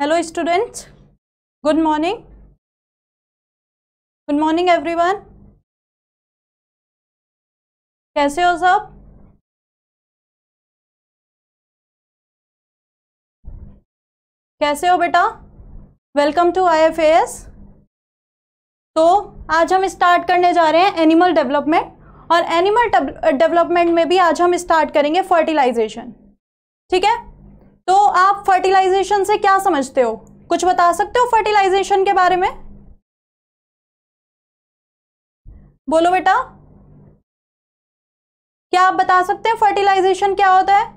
Hello students good morning good morning everyone कैसे हो सब कैसे हो बेटा वेलकम टू आईएफएएस तो आज हम स्टार्ट करने जा रहे हैं एनिमल डेवलपमेंट और एनिमल डेवलपमेंट में भी आज हम स्टार्ट करेंगे फर्टिलाइजेशन ठीक है तो आप फर्टिलाइजेशन से क्या समझते हो कुछ बता सकते हो फर्टिलाइजेशन के बारे में बोलो बेटा क्या आप बता सकते हैं फर्टिलाइजेशन क्या होता है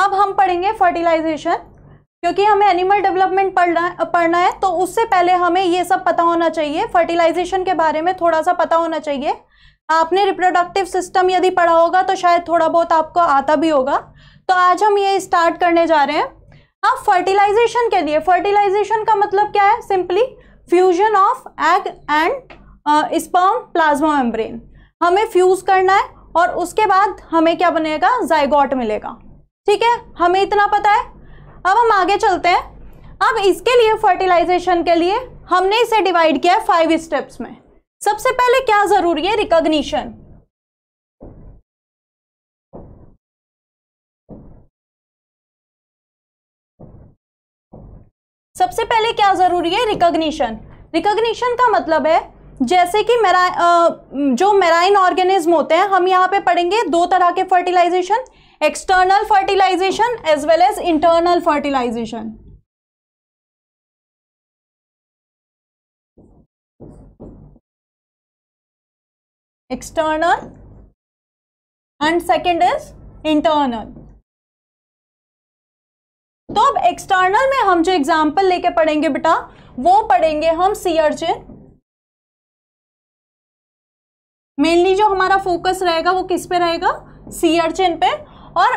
अब हम पढ़ेंगे फर्टिलाइजेशन क्योंकि हमें एनिमल डेवलपमेंट पढ़ना पढ़ना है तो उससे पहले हमें ये सब पता होना चाहिए फर्टिलाइजेशन के बारे में थोड़ा सा पता होना चाहिए आपने रिप्रोडक्टिव सिस्टम यदि पढ़ा होगा तो शायद थोड़ा बहुत आपको आता भी होगा तो आज हम ये स्टार्ट करने जा रहे हैं हाँ फर्टिलाइजेशन के लिए फर्टिलाइजेशन का मतलब क्या है simply fusion of egg and sperm plasma membrane हमें फ्यूज करना है और उसके बाद हमें क्या बनेगा जयगॉट मिलेगा ठीक है हमें इतना पता है अब हम आगे चलते हैं अब इसके लिए फर्टिलाइजेशन के लिए हमने इसे डिवाइड किया है फाइव स्टेप्स में सबसे पहले क्या जरूरी है रिकॉग्निशन सबसे पहले क्या ज़रूरी है रिकॉग्निशन रिकॉग्निशन का मतलब है जैसे कि मेरा जो मेराइन ऑर्गेनिज्म होते हैं हम यहाँ पे पढ़ेंगे दो तरह के fertilisation external fertilisation as well as internal fertilisation external and second is internal तो अब एक्सटर्नल में हम जो एग्जाम्पल लेके पढ़ेंगे बेटा वो पढ़ेंगे हम सीअर्जिन मेनली जो हमारा फोकस रहेगा वो किस पे रहेगा सीअर्जिन पे और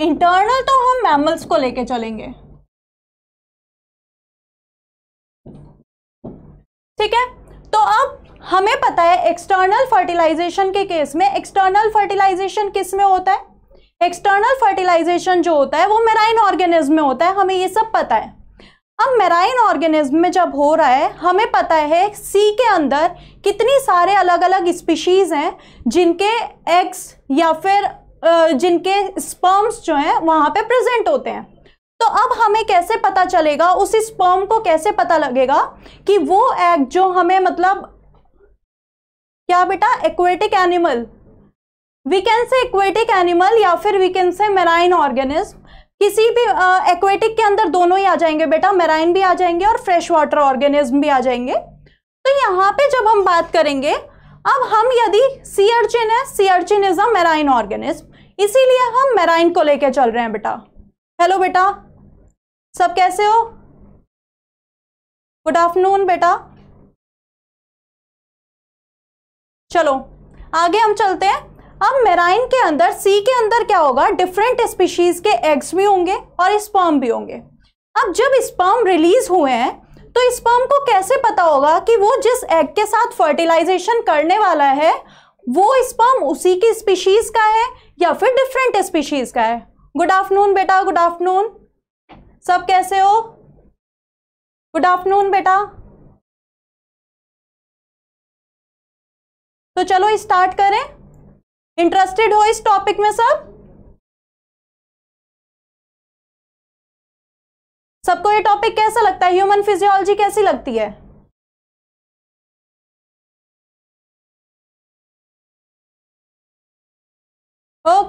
इंटरनल तो हम मैमल्स को लेके चलेंगे ठीक है तो अब हमें पता है एक्सटर्नल फर्टिलाइजेशन के केस में एक्सटर्नल फर्टिलाइजेशन किस में होता है एक्सटर्नल फर्टिलाइजेशन जो होता है वो मेराइन ऑर्गेनिज्म में होता है हमें ये सब पता है अब मेराइन ऑर्गेनिज्म में जब हो रहा है हमें पता है सी के अंदर कितनी सारे अलग अलग स्पीशीज़ हैं जिनके एग्स या फिर जिनके स्पर्म्स जो हैं वहाँ पे प्रेजेंट होते हैं तो अब हमें कैसे पता चलेगा उस स्पर्म को कैसे पता लगेगा कि वो एग जो हमें मतलब क्या बेटा aquatic animal we can say aquatic animal या फिर we can say marine organism किसी भी एक्वेटिक uh, के अंदर दोनों ही आ जाएंगे बेटा मेराइन भी आ जाएंगे और फ्रेश वाटर ऑर्गेनिज्म भी आ जाएंगे तो यहाँ पे जब हम बात करेंगे अब हम यदि सीअर्चिन है sea urchin is a marine organism इसीलिए हम मेराइन को लेकर चल रहे हैं बेटा हेलो बेटा सब कैसे हो गुड आफ्टरनून बेटा चलो आगे हम चलते हैं अब मेराइन के अंदर सी के अंदर क्या होगा डिफरेंट स्पीशीज के एग्स भी होंगे और स्पर्म भी होंगे अब जब स्पर्म रिलीज हुए हैं तो स्पर्म को कैसे पता होगा कि वो जिस एग के साथ फर्टिलाइजेशन करने वाला है वो स्पर्म उसी की स्पीशीज का है या फिर डिफरेंट स्पीशीज का है गुड आफ्टरनून बेटा गुड आफ्टरनून सब कैसे हो गुड आफ्टरनून बेटा तो चलो स्टार्ट करें इंटरेस्टेड हो इस टॉपिक में सब सबको ये टॉपिक कैसा लगता है ह्यूमन फिजियोलॉजी कैसी लगती है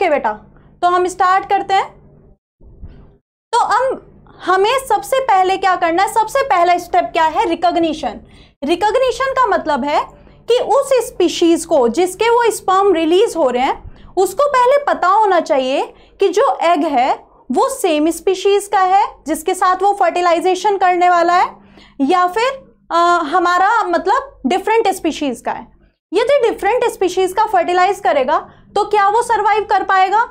ओके बेटा तो हम स्टार्ट करते हैं तो हम हमें सबसे पहले क्या करना है सबसे पहला स्टेप क्या है रिकग्निशन रिकग्निशन का मतलब है कि उस स्पीशीज़ को जिसके वो स्पर्म रिलीज हो रहे हैं उसको पहले पता होना चाहिए कि जो एग है वो सेम स्पीशीज़ का है जिसके साथ वो फर्टिलाइजेशन करने वाला है या फिर आ, हमारा मतलब डिफरेंट स्पीशीज़ का है यदि डिफरेंट स्पीशीज़ का फर्टिलाइज करेगा तो क्या वो सर्वाइव कर पाएगा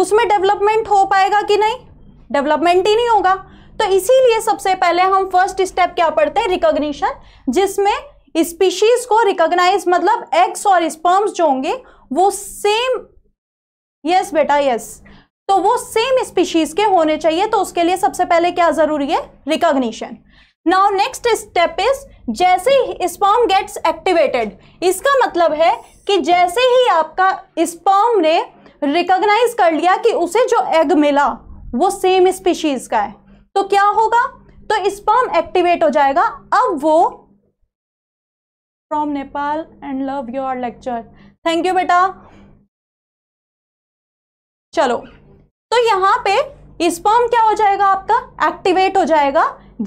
उसमें डेवलपमेंट हो पाएगा कि नहीं डेवलपमेंट ही नहीं होगा तो इसीलिए सबसे पहले हम फर्स्ट स्टेप क्या पढ़ते हैं रिकॉग्निशन जिसमें स्पीशीज को रिकॉग्नाइज मतलब एग्स और स्पर्म्स जो होंगे वो सेम यस बेटा यस तो वो सेम स्पीशीज के होने चाहिए तो उसके लिए सबसे पहले क्या जरूरी है recognition now next step is जैसे स्पॉम स्पर्म गेट्स एक्टिवेटेड इसका मतलब है कि जैसे ही आपका स्पर्म ने रिकॉग्नाइज कर लिया कि उसे जो एग मिला वो सेम स्पीशीज का है तो क्या होगा तो स्पर्म एक्टिवेट हो जाएगा अब वो from Nepal and love your lecture thank you बेटा चलो तो यहां पे स्पर्म क्या हो जाएगा आपका एक्टिवेट हो जाएगा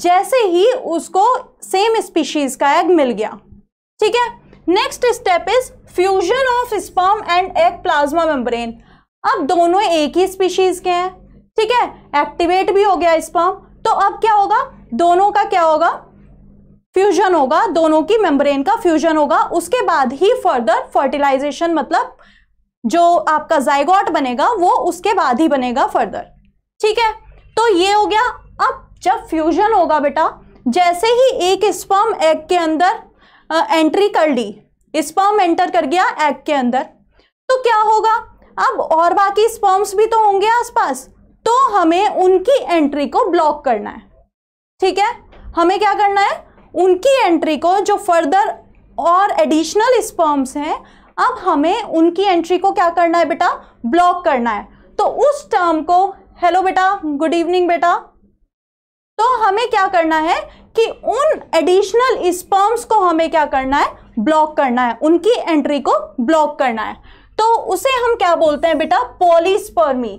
जैसे ही उसको सेम स्पीशीज का एग मिल गया ठीक है next step is fusion of sperm and egg plasma membrane अब दोनों एक ही स्पीशीज के हैं ठीक है एक्टिवेट भी हो गया स्पर्म तो अब क्या होगा दोनों का क्या होगा फ्यूजन होगा दोनों की मेम्ब्रेन का फ्यूजन होगा उसके बाद ही फर्दर फर्टिलाइजेशन मतलब जो आपका जाइगॉट बनेगा वो उसके बाद ही बनेगा फर्दर ठीक है तो ये हो गया अब जब फ्यूजन होगा बेटा जैसे ही एक स्पर्म एग के अंदर एंट्री कर ली स्पर्म एंटर कर गया एग के अंदर तो क्या होगा अब और बाकी स्पर्म्स भी तो होंगे आसपास तो हमें उनकी एंट्री को ब्लॉक करना है ठीक है हमें क्या करना है उनकी एंट्री को जो फर्दर और एडिशनल स्पर्म्स हैं अब हमें उनकी एंट्री को क्या करना है बेटा ब्लॉक करना है तो उस टर्म को हेलो बेटा गुड इवनिंग बेटा तो हमें क्या करना है कि उन एडिशनल स्पर्म्स को हमें क्या करना है ब्लॉक करना है उनकी एंट्री को ब्लॉक करना है तो उसे हम क्या बोलते हैं बेटा पॉलीस्पर्मी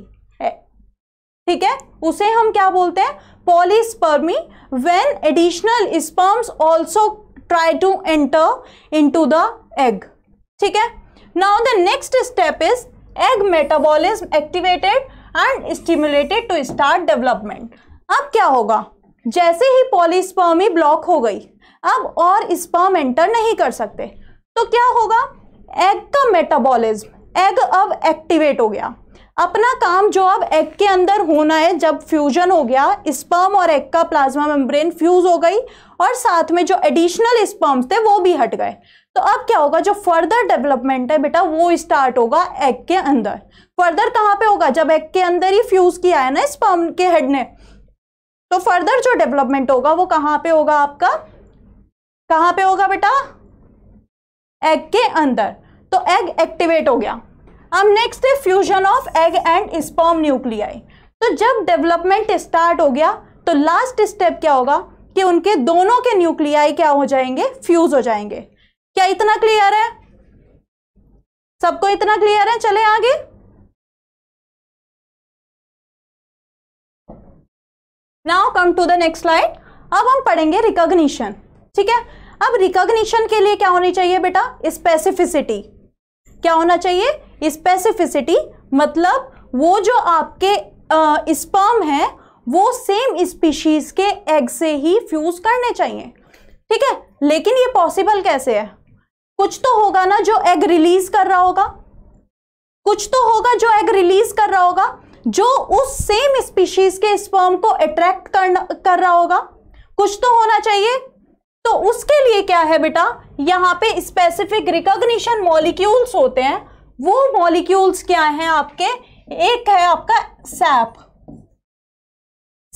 ठीक है उसे हम क्या बोलते हैं polyspermy when additional sperms also try to enter into the egg ठीक है now the next step is egg metabolism activated and stimulated to start development अब क्या होगा जैसे ही पॉलीस्पर्मी ब्लॉक हो गई अब और स्पर्म एंटर नहीं कर सकते तो क्या होगा एग का मेटाबॉलिज्म एग अब एक्टिवेट हो गया अपना काम जो अब एग के अंदर होना है जब फ्यूजन हो गया स्पर्म और एग का प्लाज्मा मेम्ब्रेन फ्यूज हो गई और साथ में जो एडिशनल स्पर्म्स थे वो भी हट गए तो अब क्या होगा जो फर्दर डेवलपमेंट है बेटा वो स्टार्ट होगा एग के अंदर फर्दर कहाँ पे होगा जब एग के अंदर ही फ्यूज किया है ना स्पर्म के हेड ने तो फर्दर जो डेवलपमेंट होगा वो कहां पे होगा आपका कहां पे होगा बेटा एग के अंदर तो एग एक्टिवेट हो गया अब नेक्स्ट है fusion of egg and sperm nuclei तो जब डेवलपमेंट स्टार्ट हो गया तो लास्ट स्टेप क्या होगा कि उनके दोनों के न्यूक्लियाई क्या हो जाएंगे फ्यूज हो जाएंगे क्या इतना क्लियर है सबको इतना क्लियर है चले आगे now come to the next slide अब हम पढ़ेंगे रिकॉग्निशन ठीक है अब रिकॉग्निशन के लिए क्या होनी चाहिए बेटा स्पेसिफिसिटी क्या होना चाहिए स्पेसिफिसिटी मतलब वो जो आपके स्पर्म है वो सेम स्पीशीज के एग से ही फ्यूज करने चाहिए ठीक है लेकिन ये पॉसिबल कैसे है कुछ तो होगा ना जो एग रिलीज कर रहा होगा कुछ तो होगा जो एग रिलीज कर रहा होगा जो उस सेम स्पीशीज के स्पर्म को अट्रैक्ट कर रहा होगा कुछ तो होना चाहिए तो उसके लिए क्या है बेटा यहां पे स्पेसिफिक रिकॉग्निशन मॉलिक्यूल्स होते हैं वो मॉलिक्यूल्स क्या हैं आपके एक है आपका सैप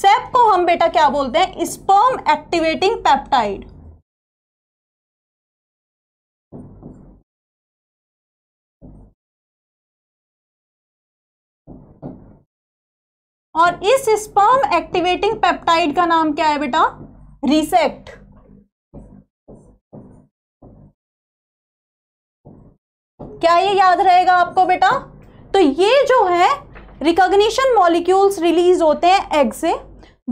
सैप को हम बेटा क्या बोलते हैं स्पर्म एक्टिवेटिंग पेप्टाइड और इस स्पर्म एक्टिवेटिंग पेप्टाइड का नाम क्या है बेटा रिसेप्ट क्या ये याद रहेगा आपको बेटा तो ये जो है रिकॉग्निशन मॉलिक्यूल्स रिलीज होते हैं एग से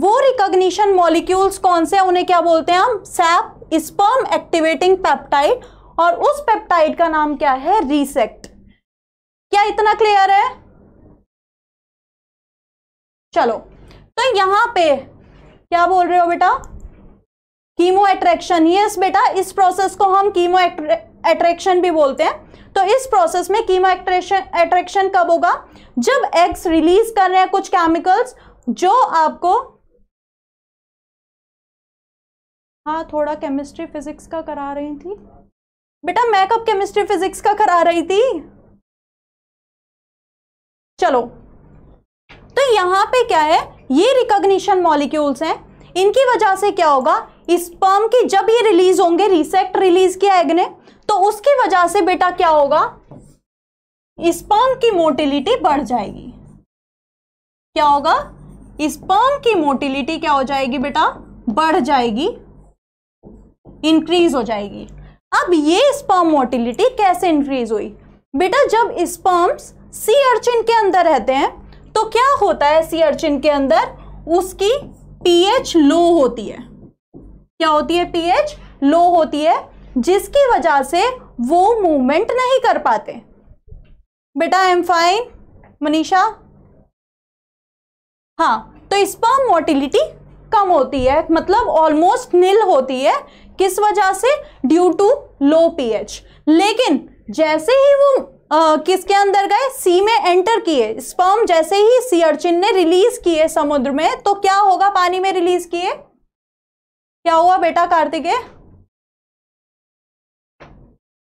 वो रिकॉग्निशन मॉलिक्यूल्स कौन से उन्हें क्या बोलते हैं हम सैप स्पर्म एक्टिवेटिंग पेप्टाइड और उस पेप्टाइड का नाम क्या है रिसेक्ट क्या इतना क्लियर है चलो तो यहां पे क्या बोल रहे हो बेटा कीमो एट्रैक्शन यस बेटा इस प्रोसेस को हम कीमो एट्रैक्शन भी बोलते हैं तो इस प्रोसेस में कीमो एट्रैक्शन कब होगा जब एग्स रिलीज कर रहे हैं कुछ केमिकल्स जो आपको हाँ थोड़ा केमिस्ट्री फिजिक्स का करा रही थी बेटा मैं कब केमिस्ट्री फिजिक्स का करा रही थी चलो तो यहाँ पे क्या है ये रिकॉग्निशन मॉलिक्यूल्स हैं इनकी वजह से क्या होगा स्पर्म की जब ये रिलीज होंगे रिसेक्ट रिलीज किया एग ने तो उसकी वजह से बेटा क्या होगा स्पर्म की मोटिलिटी बढ़ जाएगी क्या होगा स्पर्म की मोटिलिटी क्या हो जाएगी बेटा बढ़ जाएगी इंक्रीज हो जाएगी अब ये स्पर्म मोटिलिटी कैसे इंक्रीज हुई बेटा जब स्पर्म्स सी अर्चिन के अंदर रहते हैं तो क्या होता है सी अर्चिन के अंदर उसकी पीएच लो होती है क्या होती है पीएच लो होती है जिसकी वजह से वो मूवमेंट नहीं कर पाते बेटा आई एम फाइन मनीषा हाँ तो स्पर्म मोटिलिटी कम होती है मतलब ऑलमोस्ट नील होती है किस वजह से ड्यू टू लो पीएच लेकिन जैसे ही वो किसके अंदर गए सी में एंटर किए स्पर्म जैसे ही सी अर्चिन ने रिलीज किए समुद्र में तो क्या होगा पानी में रिलीज किए क्या हुआ बेटा कार्तिकेय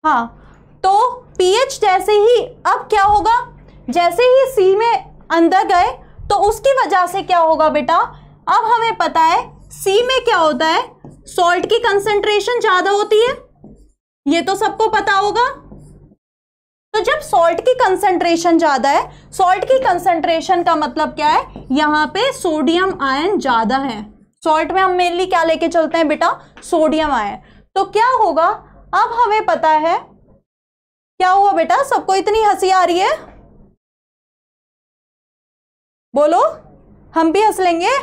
हाँ तो पीएच जैसे ही अब क्या होगा जैसे ही सी में अंदर गए तो उसकी वजह से क्या होगा बेटा अब हमें पता है सी में क्या होता है सॉल्ट की कंसेंट्रेशन ज्यादा होती है ये तो सबको पता होगा तो जब सॉल्ट की कंसेंट्रेशन ज़्यादा है सॉल्ट की कंसेंट्रेशन का मतलब क्या है यहाँ पे सोडियम आयन ज़्यादा है सॉल्ट में हम मेनली क्या लेके चलते हैं बेटा सोडियम आयन तो क्या होगा अब हमें पता है क्या हुआ बेटा सबको इतनी हंसी आ रही है बोलो हम भी हंस लेंगे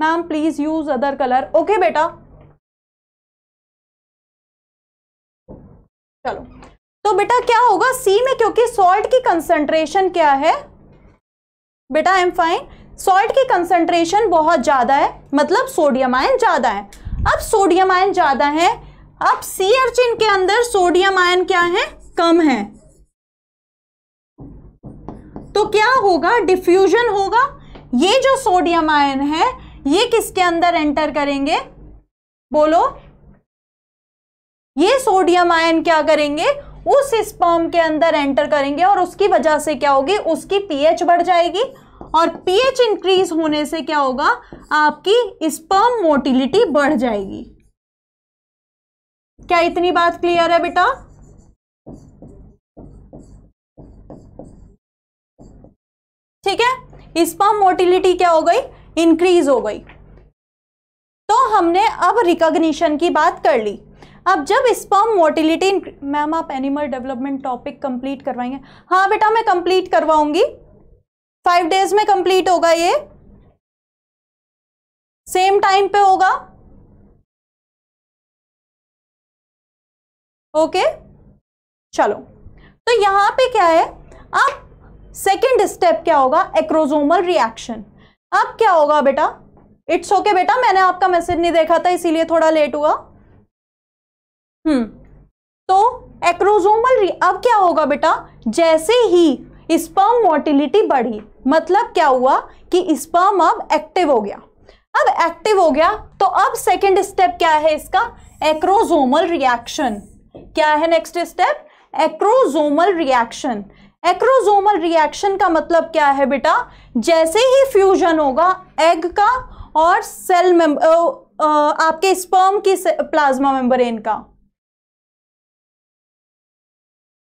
ma'am please use other colour okay बेटा चलो तो बेटा क्या होगा सी में क्योंकि सॉल्ट की कंसंट्रेशन क्या है बेटा एम फाइन सॉल्ट की कंसंट्रेशन बहुत ज़्यादा है मतलब सोडियम आयन ज़्यादा है अब सोडियम आयन ज़्यादा है अब सी अर्चिन के अंदर सोडियम आयन क्या है कम है तो क्या होगा डिफ्यूजन होगा ये जो सोडियम आयन है ये किसके अंदर एंटर करेंगे बोलो ये सोडियम आयन क्या करेंगे उस स्पर्म के अंदर एंटर करेंगे और उसकी वजह से क्या होगी उसकी पीएच बढ़ जाएगी और पीएच इंक्रीज होने से क्या होगा आपकी स्पर्म मोटिलिटी बढ़ जाएगी क्या इतनी बात क्लियर है बेटा ठीक है स्पर्म मोटिलिटी क्या हो गई इंक्रीज हो गई तो हमने अब रिकॉग्निशन की बात कर ली अब जब स्पर्म मोटिलिटी मैम आप एनिमल डेवलपमेंट टॉपिक कंप्लीट करवाएंगे हाँ बेटा मैं कंप्लीट करवाऊंगी फाइव डेज में कंप्लीट होगा ये सेम टाइम पे होगा ओके चलो तो यहां पे क्या है अब सेकेंड स्टेप क्या होगा एक्रोजोमल रिएक्शन अब क्या होगा बेटा इट्स ओके okay बेटा मैंने आपका मैसेज नहीं देखा था इसीलिए थोड़ा लेट हुआ हम्म तो एक्रोजोमल अब क्या होगा बेटा जैसे ही स्पर्म मोटिलिटी बढ़ी मतलब क्या हुआ कि स्पर्म अब एक्टिव हो गया अब एक्टिव हो गया तो अब सेकंड स्टेप क्या है इसका एक्रोजोमल रिएक्शन क्या है next step acrosomal reaction acrosomal reaction का मतलब क्या है बेटा जैसे ही फ्यूजन होगा एग का और सेल में आपके स्पर्म की प्लाज्मा मेम्ब्रेन का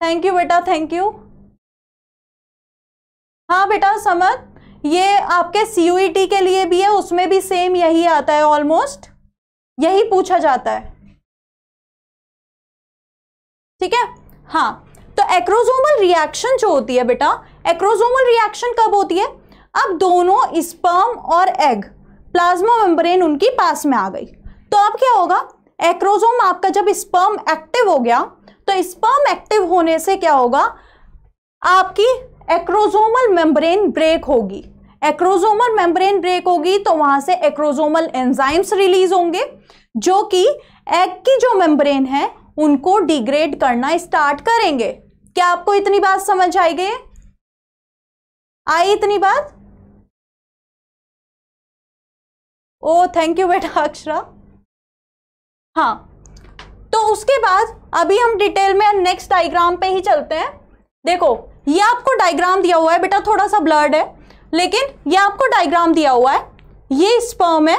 थैंक यू बेटा थैंक यू हाँ बेटा समर ये आपके सी e के लिए भी है उसमें भी सेम यही आता है ऑलमोस्ट यही पूछा जाता है ठीक है हाँ तो एक्रोजोमल रिएक्शन जो होती है बेटा एक्रोजोमल रिएक्शन कब होती है अब दोनों स्पर्म और एग प्लाज्मा मेम्ब्रेन उनकी पास में आ गई तो अब क्या होगा एक्रोजोम आपका जब स्पर्म एक्टिव हो गया तो स्पर्म एक्टिव होने से क्या होगा आपकी एक्रोजोमल मेम्ब्रेन ब्रेक होगी एक्रोजोमल मेम्ब्रेन ब्रेक होगी तो वहां से एक्रोजोमल एंजाइम्स रिलीज होंगे जो कि एग की जो मेम्ब्रेन है उनको डिग्रेड करना स्टार्ट करेंगे क्या आपको इतनी बात समझ आई गई आई इतनी बात ओ थैंक यू बेटा अक्षरा हाँ तो उसके बाद अभी हम डिटेल में नेक्स्ट डायग्राम पे ही चलते हैं देखो ये आपको डायग्राम दिया हुआ है बेटा थोड़ा सा ब्लर्ड है लेकिन ये आपको डायग्राम दिया हुआ है ये स्पर्म है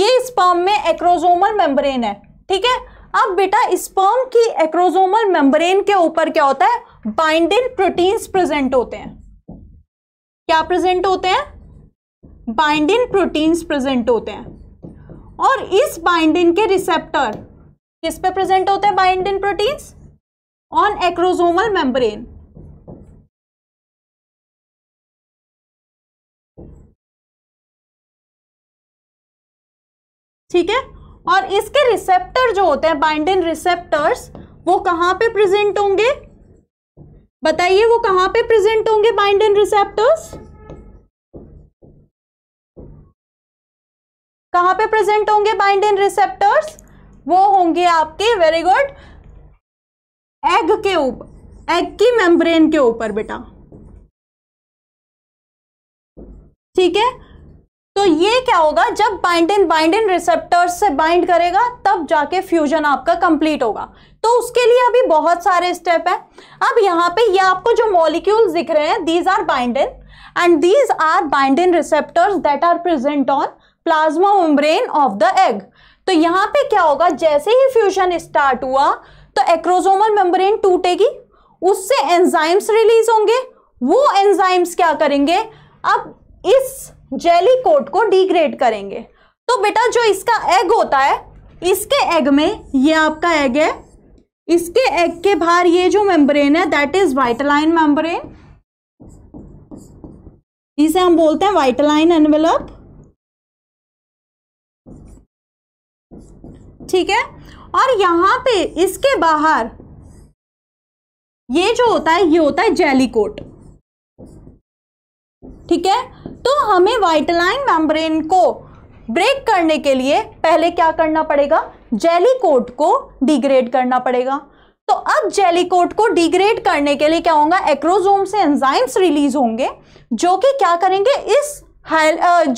ये स्पर्म में एक्रोजोमल मेम्ब्रेन है ठीक है अब बेटा स्पर्म की एक्रोजोमल मेम्ब्रेन के ऊपर क्या होता है बाइंडिंग प्रोटीन्स प्रेजेंट होते हैं क्या प्रेजेंट होते हैं बाइंडिंग प्रोटीन्स प्रेजेंट होते हैं और इस बाइंडिंग के रिसेप्टर किस पे प्रेजेंट होते हैं binding proteins on acrosomal membrane ठीक है और इसके रिसेप्टर जो होते हैं बाइंडिंग रिसेप्टर्स वो कहां पे प्रेजेंट होंगे बताइए वो कहां पे प्रेजेंट होंगे बाइंडिंग रिसेप्टर्स कहां पे प्रेजेंट होंगे बाइंडिंग रिसेप्टर्स वो होंगे आपके वेरी गुड एग के ऊपर एग की मेम्ब्रेन के ऊपर बेटा ठीक है तो ये क्या होगा जब bindin bindin receptors से बाइंड करेगा तब जाके फ्यूजन आपका कंप्लीट होगा तो उसके लिए अभी बहुत सारे स्टेप है अब यहाँ पे ये आपको जो मॉलिक्यूल दिख रहे हैं these are bindin and these are bindin receptors that are present on plasma membrane of the egg तो यहां पे क्या होगा जैसे ही फ्यूजन स्टार्ट हुआ तो एक्रोजोमल मेम्ब्रेन टूटेगी उससे एंजाइम्स रिलीज होंगे वो एंजाइम्स क्या करेंगे अब इस जेली कोट को डिग्रेड करेंगे तो बेटा जो इसका एग होता है इसके एग में ये आपका एग है इसके एग के बाहर ये जो मेम्ब्रेन है दैट इज वाइटलाइन मेम्ब्रेन इसे हम बोलते हैं वाइटलाइन एनवेलप ठीक है और यहां पे इसके बाहर ये जो होता है ये होता है कोट ठीक है तो हमें वाइटलाइन मेम्ब्रेन को ब्रेक करने के लिए पहले क्या करना पड़ेगा जेलीकोट को डिग्रेड करना पड़ेगा तो अब जेलीकोट को डिग्रेड करने के लिए क्या होगा एक्रोजोम से एंजाइम्स रिलीज होंगे जो कि क्या करेंगे इस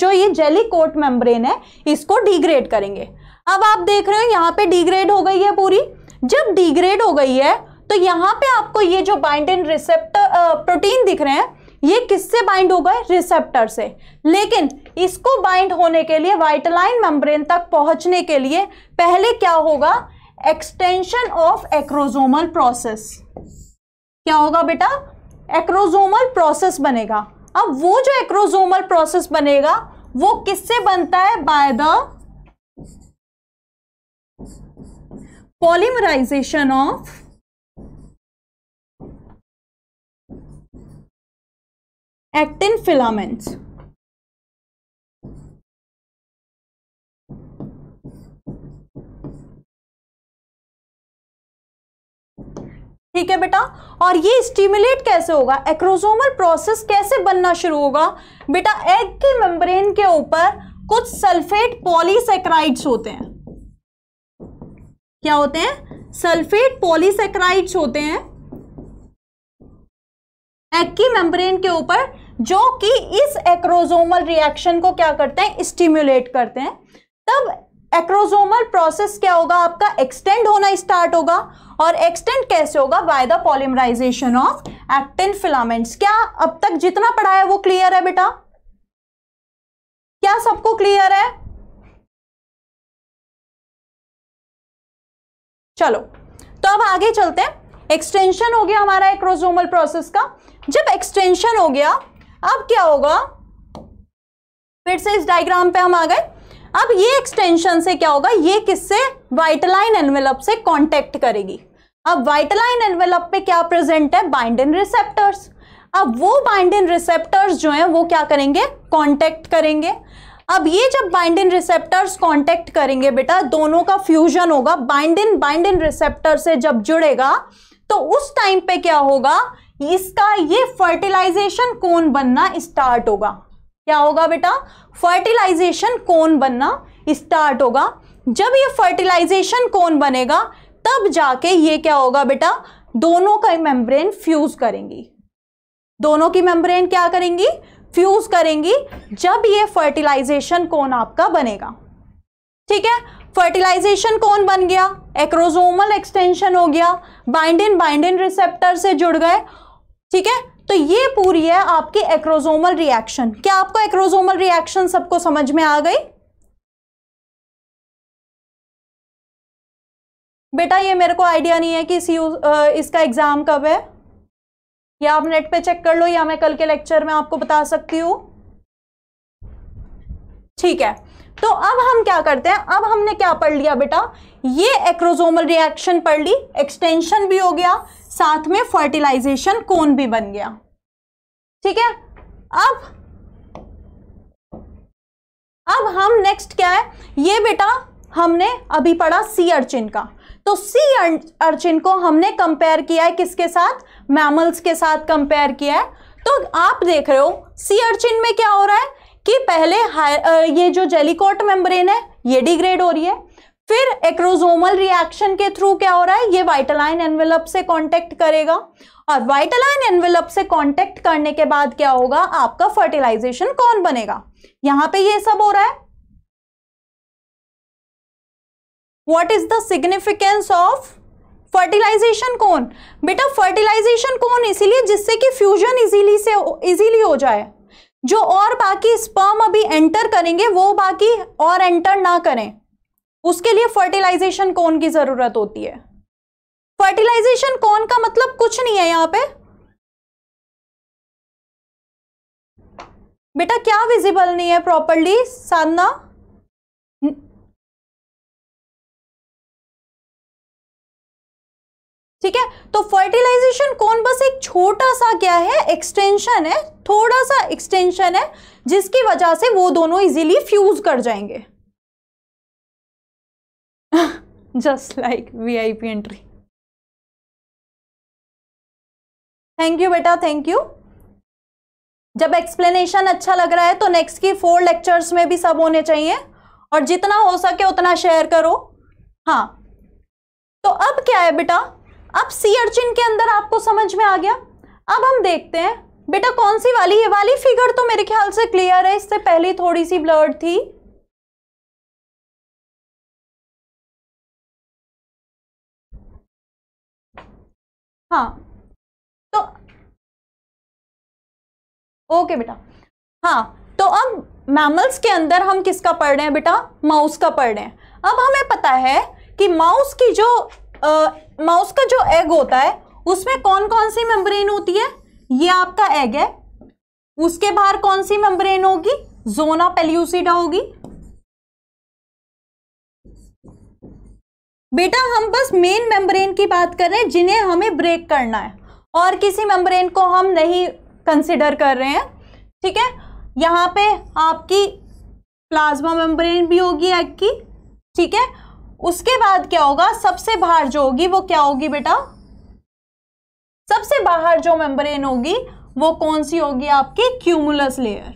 जो ये कोट मेम्ब्रेन है इसको डिग्रेड करेंगे अब आप देख रहे हो यहाँ पे डिग्रेड हो गई है पूरी जब डिग्रेड हो गई है तो यहाँ पे आपको ये जो बाइंड एंड रिसेप्टर प्रोटीन दिख रहे हैं ये किससे बाइंड होगा रिसेप्टर से लेकिन इसको बाइंड होने के लिए वाइटलाइन मेम्ब्रेन तक पहुंचने के लिए पहले क्या होगा एक्सटेंशन ऑफ एक्रोजोमल प्रोसेस क्या होगा बेटा एक्रोजोमल प्रोसेस बनेगा अब वो जो एक्रोजोमल प्रोसेस बनेगा वो किससे बनता है by the polymerisation of actin filaments ठीक है बेटा और ये स्टिमुलेट कैसे होगा एक्रोसोमल प्रोसेस कैसे बनना शुरू होगा बेटा एग की मेम्ब्रेन के ऊपर कुछ सल्फेट पॉलीसेक्राइड्स होते हैं क्या होते हैं सल्फेट पॉलीसेक्राइड्स होते हैं एक्की मेम्ब्रेन के ऊपर जो कि इस एक्रोजोमल रिएक्शन को क्या करते हैं स्टिम्युलेट करते हैं तब एक्रोजोमल प्रोसेस क्या होगा आपका एक्सटेंड होना स्टार्ट होगा और एक्सटेंड कैसे होगा by the polymerisation of actin filaments क्या अब तक जितना पढ़ा है वो क्लियर है बेटा क्या सबको क्लियर है चलो तो अब आगे चलते हैं एक्सटेंशन हो गया हमारा एक्रोजोमल प्रोसेस का जब एक्सटेंशन हो गया अब क्या होगा फिर से इस डायग्राम पे हम आ गए अब ये एक्सटेंशन से क्या होगा ये किससे वाइटलाइन एनवेलप से कांटेक्ट करेगी अब वाइटलाइन एनवेलप पे क्या प्रेजेंट है बाइंड इन रिसेप्टर्स अब वो बाइंड इन रिसेप्टर्स जो हैं वो क्या करेंगे कांटेक्ट करेंगे अब ये जब बाइंडिन रिसेप्टर्स कांटेक्ट करेंगे बेटा दोनों का फ्यूजन होगा बाइंडिन बाइंडिन रिसेप्टर से जब जुड़ेगा तो उस टाइम पे क्या होगा इसका ये फर्टिलाइजेशन कोन बनना स्टार्ट होगा क्या होगा बेटा फर्टिलाइजेशन कोन बनना स्टार्ट होगा जब ये फर्टिलाइजेशन कोन बनेगा तब जाके ये क्या होगा बेटा दोनों का मेम्ब्रेन फ्यूज करेंगी दोनों की मेम्ब्रेन क्या करेंगी फ्यूज करेंगी जब ये फर्टिलाइजेशन कोन आपका बनेगा ठीक है फर्टिलाइजेशन कौन बन गया एक्रोजोमल एक्सटेंशन हो गया बाइंडिन बाइंडिन रिसेप्टर से जुड़ गए ठीक है तो ये पूरी है आपकी एक्रोजोमल रिएक्शन क्या आपको एक्रोजोमल रिएक्शन सबको समझ में आ गई बेटा ये मेरे को आइडिया नहीं है कि इस यूज इसका एग्जाम कब है या आप नेट पे चेक कर लो या मैं कल के लेक्चर में आपको बता सकती हूँ ठीक है तो अब हम क्या करते हैं अब हमने क्या पढ़ लिया बेटा ये एक्रोजोमल रिएक्शन पढ़ ली एक्सटेंशन भी हो गया साथ में फर्टिलाइजेशन कोन भी बन गया ठीक है अब अब हम नेक्स्ट क्या है ये बेटा हमने अभी पढ़ा सी अर्चिन का तो सी अर्चिन को हमने कंपेयर किया है किसके साथ मैमल्स के साथ कंपेयर किया है तो आप देख रहे हो सी अर्चिन में क्या हो रहा है कि पहले ये जो जेलिकॉट मेम्ब्रेन है ये डिग्रेड हो रही है फिर एक्रोजोमल रिएक्शन के थ्रू क्या हो रहा है ये वाइटलाइन एनवेलप से कांटेक्ट करेगा और वाइटलाइन एनवेलप से कांटेक्ट करने के बाद क्या होगा आपका फर्टिलाइजेशन कौन बनेगा यहाँ पे ये सब हो रहा है what is the significance of fertilisation कौन बेटा फर्टिलाइजेशन कौन इसीलिए जिससे कि फ्यूजन इजीली से इजीली हो जाए जो और बाकी स्पर्म अभी एंटर करेंगे वो बाकी और एंटर ना करें उसके लिए फर्टिलाइजेशन कौन की जरूरत होती है फर्टिलाइजेशन कौन का मतलब कुछ नहीं है यहां पे बेटा क्या विजिबल नहीं है प्रॉपरली साधना ठीक है तो फर्टिलाइजेशन कौन बस एक छोटा सा क्या है एक्सटेंशन है थोड़ा सा एक्सटेंशन है जिसकी वजह से वो दोनों इजीली फ्यूज कर जाएंगे just like VIP entry thank you बेटा थैंक यू जब एक्सप्लेनेशन अच्छा लग रहा है तो नेक्स्ट की फोर लेक्चर्स में भी सब होने चाहिए और जितना हो सके उतना शेयर करो हाँ तो अब क्या है बेटा अब अर्चिन के अंदर आपको समझ में आ गया अब हम देखते हैं बेटा कौन सी वाली ये वाली फिगर तो मेरे ख्याल से क्लियर है इससे पहले थोड़ी सी ब्लर्ड थी हाँ तो ओके बेटा हाँ तो अब मैमल्स के अंदर हम किसका पढ़ रहे हैं बेटा माउस का पढ़ रहे हैं अब हमें पता है कि माउस की जो माउस का जो एग होता है उसमें कौन कौन सी मेम्ब्रेन होती है ये आपका एग है उसके बाहर कौन सी मेम्ब्रेन होगी जोना पेल्यूसिडा होगी बेटा हम बस मेन मेम्ब्रेन की बात कर रहे हैं जिन्हें हमें ब्रेक करना है और किसी मेम्ब्रेन को हम नहीं कंसिडर कर रहे हैं ठीक है यहाँ पे आपकी प्लाज्मा मेम्ब्रेन भी होगी एग की ठीक है उसके बाद क्या होगा सबसे बाहर जो होगी वो क्या होगी बेटा सबसे बाहर जो मेम्ब्रेन होगी वो कौन सी होगी आपकी क्यूमुलस लेयर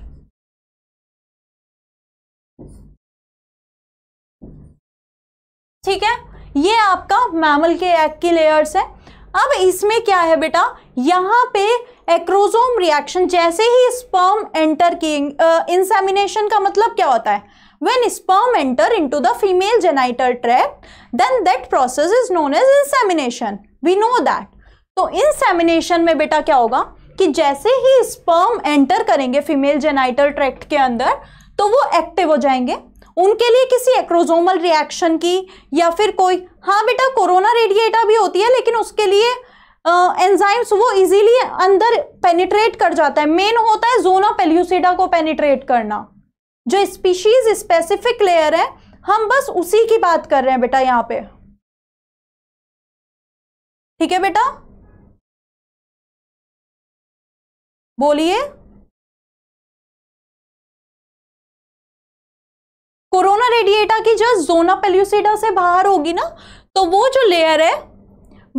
ठीक है ये आपका मैमल के एग की लेयर्स है अब इसमें क्या है बेटा यहां पे एक्रोजोम रिएक्शन जैसे ही स्पर्म एंटर किए इंसेमिनेशन का मतलब क्या होता है When sperm enter into the female genital tract, then that process is known as insemination. We know that. तो insemination में बेटा क्या होगा कि जैसे ही स्पर्म एंटर करेंगे फीमेल genital ट्रैक्ट के अंदर तो वो एक्टिव हो जाएंगे उनके लिए किसी एक्रोजोमल रिएक्शन की या फिर कोई हाँ बेटा कोरोना रेडिएटा भी होती है लेकिन उसके लिए एंजाइम्स वो इजीली अंदर पेनिट्रेट कर जाता है मेन होता है जोना पेल्यूसिडा को पेनिट्रेट करना जो स्पीशीज स्पेसिफिक लेयर है हम बस उसी की बात कर रहे हैं बेटा यहां पे ठीक है बेटा बोलिए कोरोना रेडिएटा की जस्ट जोना पेल्यूसिडा से बाहर होगी ना तो वो जो लेयर है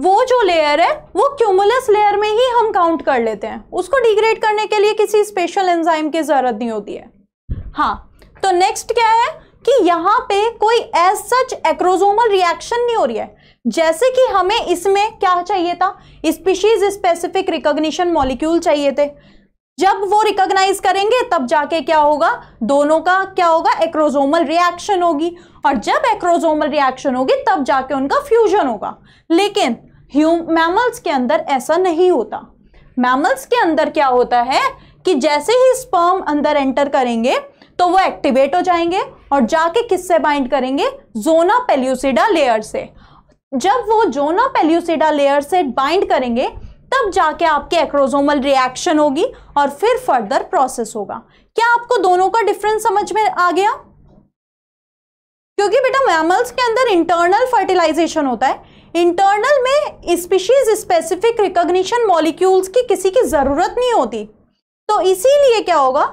वो जो लेयर है वो क्यूमुलस लेयर में ही हम काउंट कर लेते हैं उसको डिग्रेड करने के लिए किसी स्पेशल एंजाइम की ज़रूरत नहीं होती है हाँ तो नेक्स्ट क्या है कि यहाँ पे कोई एज सच एक्रोजोमल रिएक्शन नहीं हो रही है जैसे कि हमें इसमें क्या चाहिए था स्पीशीज स्पेसिफिक रिकॉग्निशन मॉलिक्यूल चाहिए थे जब वो रिकॉग्नाइज करेंगे तब जाके क्या होगा दोनों का क्या होगा एक्रोजोमल रिएक्शन होगी और जब एक्रोजोमल रिएक्शन होगी तब जाके उनका फ्यूजन होगा लेकिन ह्यूम मैमल्स के अंदर ऐसा नहीं होता मैमल्स के अंदर क्या होता है कि जैसे ही स्पर्म अंदर एंटर करेंगे तो वो एक्टिवेट हो जाएंगे और जाके किससे बाइंड करेंगे जोना पेल्यूसिडा लेयर से जब वो जोना पेल्यूसिडा लेयर से बाइंड करेंगे तब जाके आपके एक्रोजोमल रिएक्शन होगी और फिर फर्दर प्रोसेस होगा क्या आपको दोनों का डिफरेंस समझ में आ गया क्योंकि बेटा मैमल्स के अंदर इंटरनल फर्टिलाइजेशन होता है इंटरनल में स्पीशीज स्पेसिफिक रिकॉग्निशन मॉलिक्यूल्स की किसी की ज़रूरत नहीं होती तो इसीलिए क्या होगा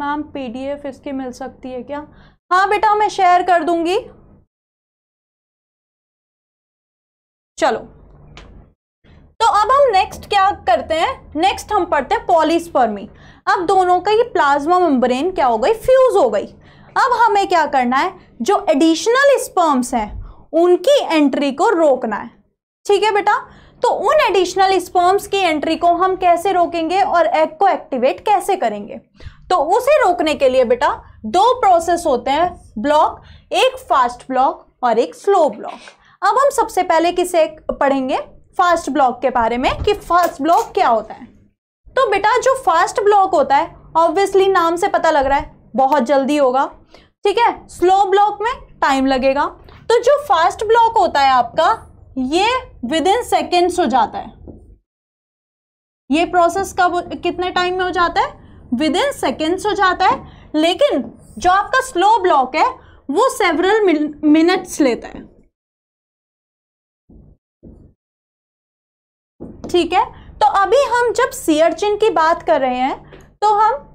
मैम पीडीएफ इसकी मिल सकती है क्या हाँ बेटा मैं शेयर कर दूंगी चलो तो अब हम नेक्स्ट क्या करते हैं नेक्स्ट हम पढ़ते हैं पॉलीस्पर्मी अब दोनों का ये प्लाज्मा मेम्ब्रेन क्या हो गई फ्यूज हो गई अब हमें क्या करना है जो एडिशनल स्पर्म्स हैं उनकी एंट्री को रोकना है ठीक है बेटा तो उन एडिशनल स्पर्म्स की एंट्री को हम कैसे रोकेंगे और एग को एक्टिवेट कैसे करेंगे तो उसे रोकने के लिए बेटा दो प्रोसेस होते हैं ब्लॉक एक फास्ट ब्लॉक और एक स्लो ब्लॉक अब हम सबसे पहले किसे पढ़ेंगे फास्ट ब्लॉक के बारे में कि फास्ट ब्लॉक क्या होता है तो बेटा जो फास्ट ब्लॉक होता है ऑब्वियसली नाम से पता लग रहा है बहुत जल्दी होगा ठीक है स्लो ब्लॉक में टाइम लगेगा तो जो फास्ट ब्लॉक होता है आपका ये विद इन सेकेंड्स हो जाता है ये प्रोसेस कब कितने टाइम में हो जाता है विद इन सेकेंड्स हो जाता है लेकिन जो आपका स्लो ब्लॉक है वो सेवरल मिनट्स लेता है ठीक है तो अभी हम जब सियरचिन की बात कर रहे हैं तो हम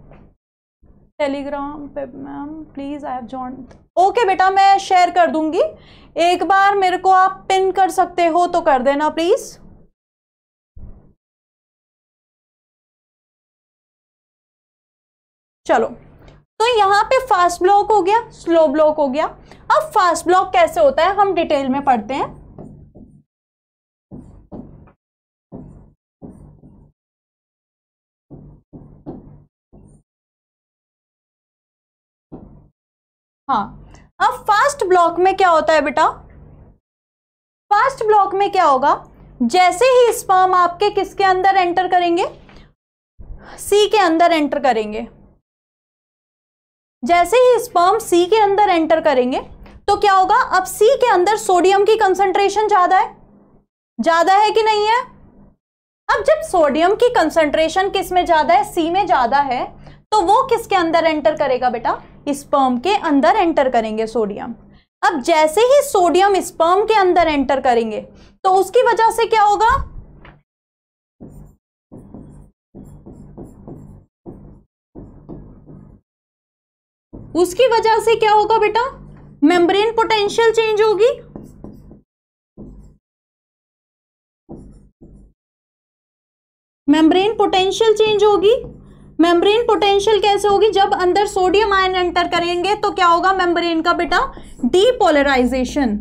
टेलीग्राम पे ma'am please I have join okay बेटा मैं शेयर कर दूंगी एक बार मेरे को आप पिन कर सकते हो तो कर देना प्लीज़ चलो तो यहाँ पे फास्ट ब्लॉक हो गया स्लो ब्लॉक हो गया अब फास्ट ब्लॉक कैसे होता है हम डिटेल में पढ़ते हैं हाँ अब फास्ट ब्लॉक में क्या होता है बेटा फास्ट ब्लॉक में क्या होगा जैसे ही स्पर्म आपके किसके अंदर एंटर करेंगे सी के अंदर एंटर करेंगे जैसे ही स्पर्म सी के अंदर एंटर करेंगे तो क्या होगा अब सी के अंदर सोडियम की कंसंट्रेशन ज्यादा है ज्यादा है कि नहीं है अब जब सोडियम की कंसंट्रेशन किस में ज्यादा है सी में ज्यादा है तो वो किसके अंदर एंटर करेगा बेटा स्पर्म के अंदर एंटर करेंगे सोडियम अब जैसे ही सोडियम स्पर्म के अंदर एंटर करेंगे तो उसकी वजह से क्या होगा उसकी वजह से क्या होगा बेटा मेम्ब्रेन पोटेंशियल चेंज होगी मेम्ब्रेन पोटेंशियल चेंज होगी मेम्ब्रेन पोटेंशियल कैसे होगी जब अंदर सोडियम आयन एंटर करेंगे तो क्या होगा मेम्ब्रेन का बेटा डीपोलराइजेशन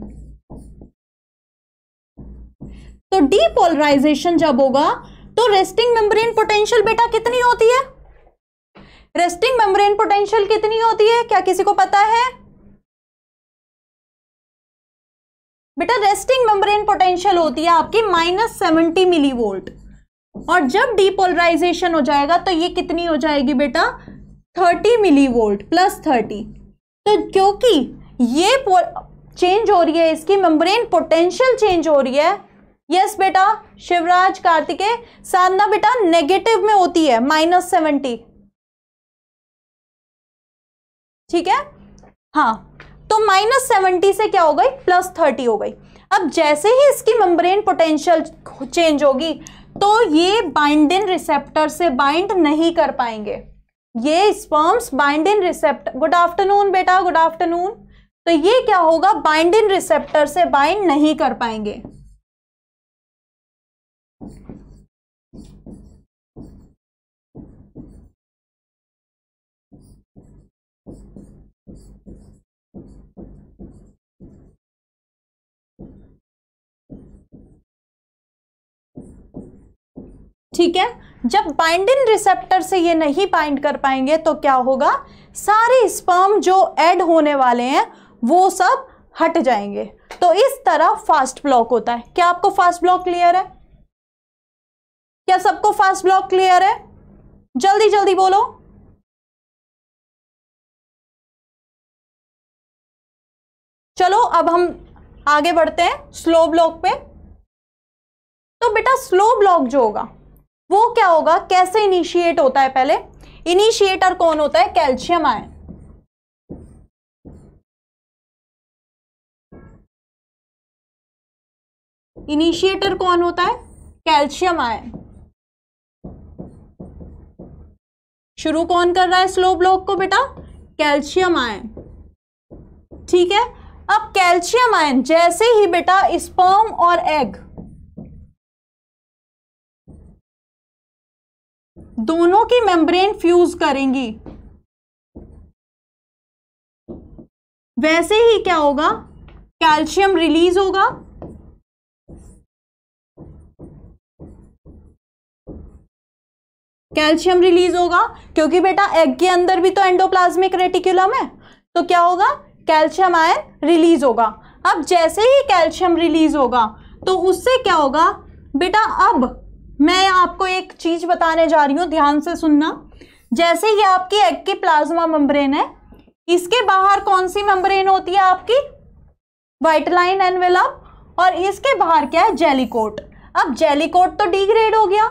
तो डीपोलराइजेशन जब होगा तो रेस्टिंग मेम्ब्रेन पोटेंशियल बेटा कितनी होती है रेस्टिंग मेम्ब्रेन पोटेंशियल कितनी होती है क्या किसी को पता है बेटा रेस्टिंग मेम्ब्रेन पोटेंशियल होती है आपकी माइनस सेवेंटी मिली वोल्ट और जब डीपोलराइजेशन हो जाएगा तो ये कितनी हो जाएगी बेटा thirty millivolt plus thirty तो क्योंकि ये चेंज हो रही है इसकी मेम्ब्रेन पोटेंशियल चेंज हो रही है यस yes, बेटा शिवराज कार्तिके साधना बेटा नेगेटिव में होती है माइनस सेवेंटी ठीक है हाँ तो माइनस सेवेंटी से क्या हो गई प्लस थर्टी हो गई अब जैसे ही इसकी मम्ब्रेन पोटेंशियल चेंज होगी तो ये बाइंड इन रिसेप्टर से बाइंड नहीं कर पाएंगे ये sperms bindin receptor good afternoon बेटा गुड आफ्टरनून तो ये क्या होगा बाइंड इन रिसेप्टर से बाइंड नहीं कर पाएंगे ठीक है जब बाइंडिंग रिसेप्टर से ये नहीं बाइंड कर पाएंगे तो क्या होगा सारे स्पर्म जो ऐड होने वाले हैं वो सब हट जाएंगे तो इस तरह फास्ट ब्लॉक होता है क्या आपको फास्ट ब्लॉक क्लियर है क्या सबको फास्ट ब्लॉक क्लियर है जल्दी जल्दी बोलो चलो अब हम आगे बढ़ते हैं स्लो ब्लॉक पे तो बेटा स्लो ब्लॉक जो होगा वो क्या होगा कैसे इनिशिएट होता है पहले इनिशिएटर कौन होता है कैल्शियम आयन इनिशिएटर कौन होता है कैल्शियम आयन शुरू कौन कर रहा है स्लो ब्लॉक को बेटा कैल्शियम आयन ठीक है अब कैल्शियम आयन जैसे ही बेटा स्पर्म और एग दोनों की मेम्ब्रेन फ्यूज करेंगी वैसे ही क्या होगा कैल्शियम रिलीज होगा कैल्शियम रिलीज होगा क्योंकि बेटा एग के अंदर भी तो एंडोप्लाज्मिक रेटिकुलम है तो क्या होगा कैल्शियम आयन रिलीज होगा अब जैसे ही कैल्शियम रिलीज होगा तो उससे क्या होगा बेटा अब मैं आपको एक चीज बताने जा रही हूँ ध्यान से सुनना जैसे ये आपकी एग की प्लाज्मा मेम्ब्रेन है इसके बाहर कौन सी मेम्ब्रेन होती है आपकी वाइटलाइन एनवेलप और इसके बाहर क्या है जेलीकोट अब जेलीकोट तो डिग्रेड हो गया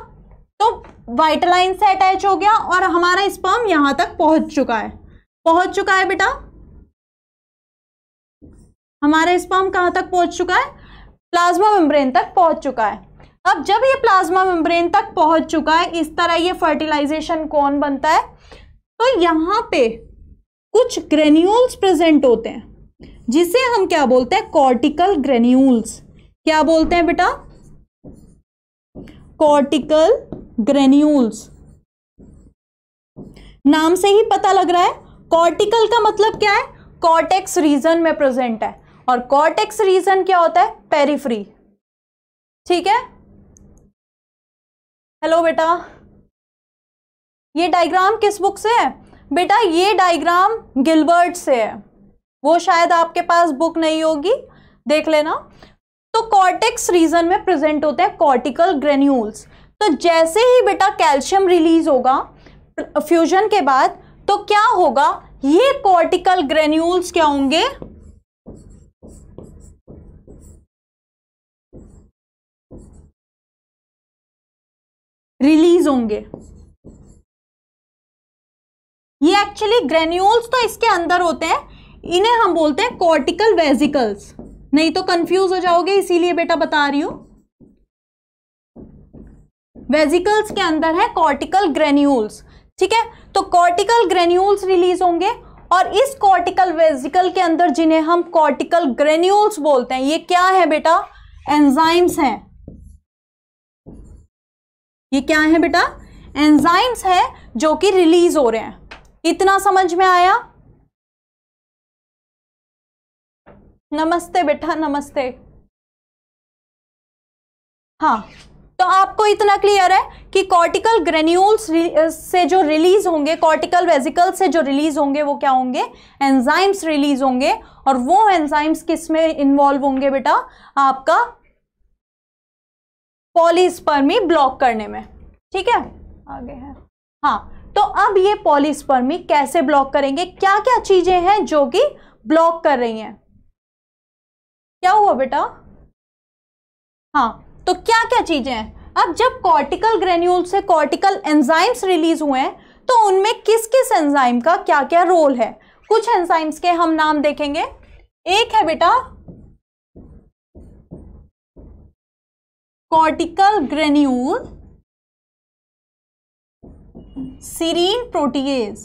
तो वाइटलाइन से अटैच हो गया और हमारा स्पर्म यहां तक पहुंच चुका है पहुंच चुका है बेटा हमारा स्पर्म कहाँ तक पहुंच चुका है प्लाज्मा मेम्ब्रेन तक पहुंच चुका है अब जब ये प्लाज्मा मेम्ब्रेन तक पहुंच चुका है इस तरह ये फर्टिलाइजेशन कौन बनता है तो यहाँ पे कुछ ग्रेन्यूल्स प्रेजेंट होते हैं जिसे हम क्या बोलते हैं कॉर्टिकल ग्रेन्यूल्स क्या बोलते हैं बेटा कॉर्टिकल ग्रेन्यूल्स नाम से ही पता लग रहा है कॉर्टिकल का मतलब क्या है कॉर्टेक्स रीजन में प्रेजेंट है और कॉर्टेक्स रीजन क्या होता है पेरीफ्री ठीक है हेलो बेटा ये डायग्राम किस बुक से है बेटा ये डायग्राम गिलबर्ट से है वो शायद आपके पास बुक नहीं होगी देख लेना तो कॉर्टेक्स रीजन में प्रेजेंट होते हैं कॉर्टिकल ग्रेन्यूल्स तो जैसे ही बेटा कैल्शियम रिलीज होगा फ्यूजन के बाद तो क्या होगा ये कॉर्टिकल ग्रेन्यूल्स क्या होंगे रिलीज होंगे ये एक्चुअली ग्रेन्यूल्स तो इसके अंदर होते हैं इन्हें हम बोलते हैं कॉर्टिकल वेजिकल्स नहीं तो कंफ्यूज हो जाओगे इसीलिए बेटा बता रही हूं वेजिकल्स के अंदर है कॉर्टिकल ग्रेन्यूल्स ठीक है तो कॉर्टिकल ग्रेन्यूल्स रिलीज होंगे और इस कॉर्टिकल वेजिकल के अंदर जिन्हें हम कॉर्टिकल ग्रेन्यूल्स बोलते हैं ये क्या है बेटा एंजाइम्स हैं ये क्या है बेटा एंजाइम्स है जो कि रिलीज हो रहे हैं इतना समझ में आया नमस्ते बेटा नमस्ते हाँ तो आपको इतना क्लियर है कि कॉर्टिकल ग्रेन्यूल्स से जो रिलीज होंगे कॉर्टिकल वेजिकल से जो रिलीज होंगे वो क्या होंगे एंजाइम्स रिलीज होंगे और वो एंजाइम्स किस में इन्वॉल्व होंगे बेटा आपका पॉलीस्पर्मी ब्लॉक करने में ठीक है आगे है हाँ तो अब ये पॉलीस्पर्मी कैसे ब्लॉक करेंगे क्या क्या चीजें हैं जो कि ब्लॉक कर रही हैं क्या हुआ बेटा हाँ तो क्या क्या चीजें हैं अब जब कॉर्टिकल ग्रेन्यूल से कॉर्टिकल एंजाइम्स रिलीज हुए हैं तो उनमें किस किस एंजाइम का क्या क्या रोल है कुछ एंजाइम्स के हम नाम देखेंगे एक है बेटा कॉर्टिकल ग्रेन्यूल सीरीन प्रोटीज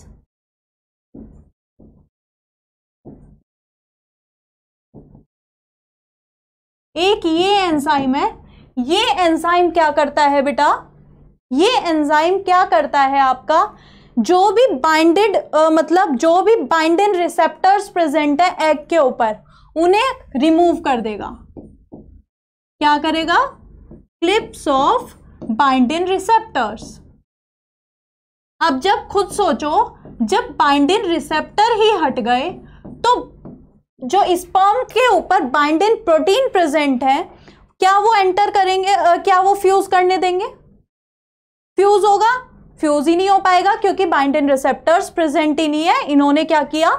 एक ये एंजाइम है ये एंजाइम क्या करता है बेटा ये एंजाइम क्या करता है आपका जो भी बाइंडेड uh, मतलब जो भी बाइंडेड रिसेप्टर्स प्रेजेंट है एग के ऊपर उन्हें रिमूव कर देगा क्या करेगा क्लिप्स ऑफ बाइंडिन रिसेप्टर्स अब जब खुद सोचो जब बाइंडिन रिसेप्टर ही हट गए तो जो स्पर्म के ऊपर बाइंडिन प्रोटीन प्रेजेंट है क्या वो एंटर करेंगे क्या वो फ्यूज करने देंगे फ्यूज होगा फ्यूज ही नहीं हो पाएगा क्योंकि बाइंडन रिसेप्टर्स प्रेजेंट ही नहीं है इन्होंने क्या किया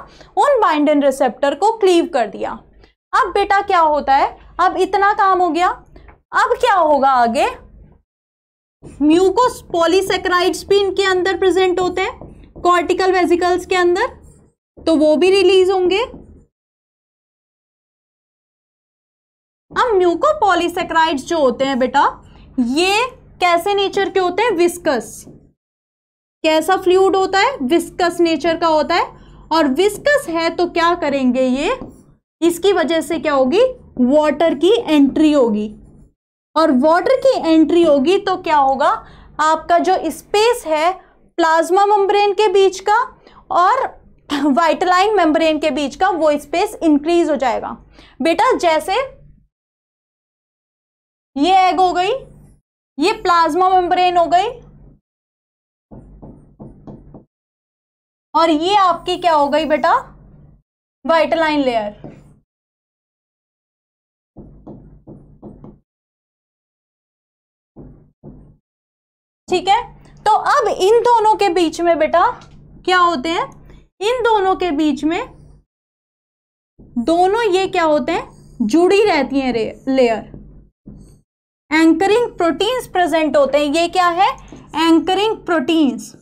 उन बाइंडन रिसेप्टर को क्लीव कर दिया अब बेटा क्या होता है अब इतना काम हो गया अब क्या होगा आगे म्यूकोस पॉलीसेक्राइड्स भी इनके अंदर प्रेजेंट होते हैं कॉर्टिकल वेजिकल्स के अंदर तो वो भी रिलीज होंगे अब म्यूको पॉलीसेक्राइड्स जो होते हैं बेटा ये कैसे नेचर के होते हैं विस्कस कैसा फ्लूड होता है विस्कस नेचर का होता है और विस्कस है तो क्या करेंगे ये इसकी वजह से क्या होगी वाटर की एंट्री होगी और वाटर की एंट्री होगी तो क्या होगा आपका जो स्पेस है प्लाज्मा मेम्ब्रेन के बीच का और वाइटलाइन मेम्ब्रेन के बीच का वो स्पेस इंक्रीज हो जाएगा बेटा जैसे ये एग हो गई ये प्लाज्मा मेम्ब्रेन हो गई और ये आपकी क्या हो गई बेटा वाइटलाइन लेयर ठीक है तो अब इन दोनों के बीच में बेटा क्या होते हैं इन दोनों के बीच में दोनों ये क्या होते हैं जुड़ी रहती हैं लेयर एंकरिंग प्रोटीन्स प्रेजेंट होते हैं ये क्या है anchoring proteins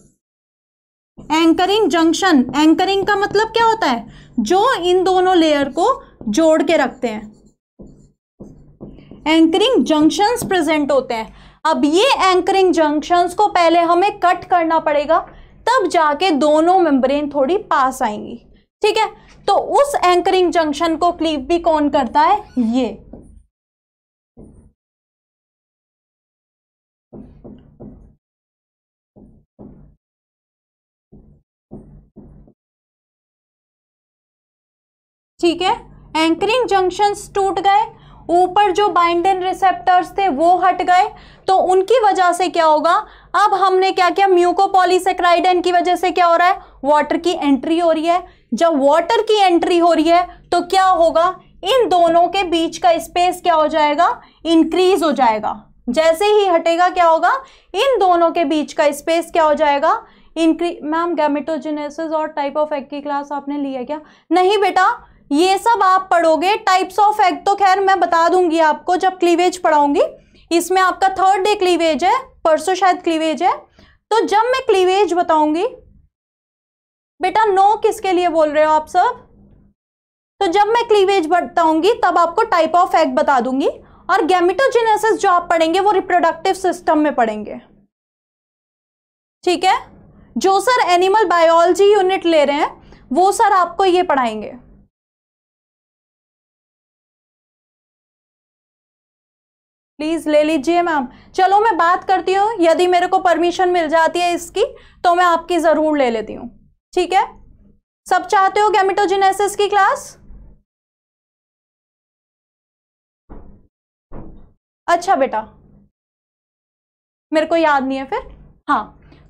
anchoring junction anchoring का मतलब क्या होता है जो इन दोनों लेयर को जोड़ के रखते हैं एंकरिंग जंक्शंस प्रेजेंट होते हैं अब ये एंकरिंग जंक्शंस को पहले हमें कट करना पड़ेगा तब जाके दोनों मेम्ब्रेन थोड़ी पास आएंगी ठीक है तो उस एंकरिंग जंक्शन को क्लीव भी कौन करता है ये ठीक है एंकरिंग जंक्शन टूट गए ऊपर जो बाइंडन रिसेप्टर्स थे वो हट गए तो उनकी वजह से क्या होगा अब हमने क्या किया म्यूकोपॉलीसेक्राइडन की वजह से क्या हो रहा है वाटर की एंट्री हो रही है जब वाटर की एंट्री हो रही है तो क्या होगा इन दोनों के बीच का स्पेस क्या हो जाएगा इंक्रीज हो जाएगा जैसे ही हटेगा क्या होगा इन दोनों के बीच का स्पेस क्या हो जाएगा इंक्री मैम गैमेटोजेनेसिस और टाइप ऑफ एक्की की क्लास आपने लिया क्या नहीं बेटा ये सब आप पढ़ोगे टाइप्स ऑफ एग तो खैर मैं बता दूंगी आपको जब क्लीवेज पढ़ाऊंगी इसमें आपका थर्ड डे क्लीवेज है परसों शायद क्लीवेज है तो जब मैं क्लीवेज बताऊंगी बेटा नो किसके लिए बोल रहे हो आप सब तो जब मैं क्लीवेज बताऊंगी तब आपको टाइप ऑफ एग बता दूंगी और गैमिटोजिनेसिस जो आप पढ़ेंगे वो रिप्रोडक्टिव सिस्टम में पढ़ेंगे ठीक है जो सर एनिमल बायोलॉजी यूनिट ले रहे हैं वो सर आपको ये पढ़ाएंगे प्लीज़ ले लीजिए मैम चलो मैं बात करती हूँ यदि मेरे को परमिशन मिल जाती है इसकी तो मैं आपकी ज़रूर ले लेती हूँ ठीक है सब चाहते हो गैमिटोजिनेसिस की क्लास अच्छा बेटा मेरे को याद नहीं है फिर हाँ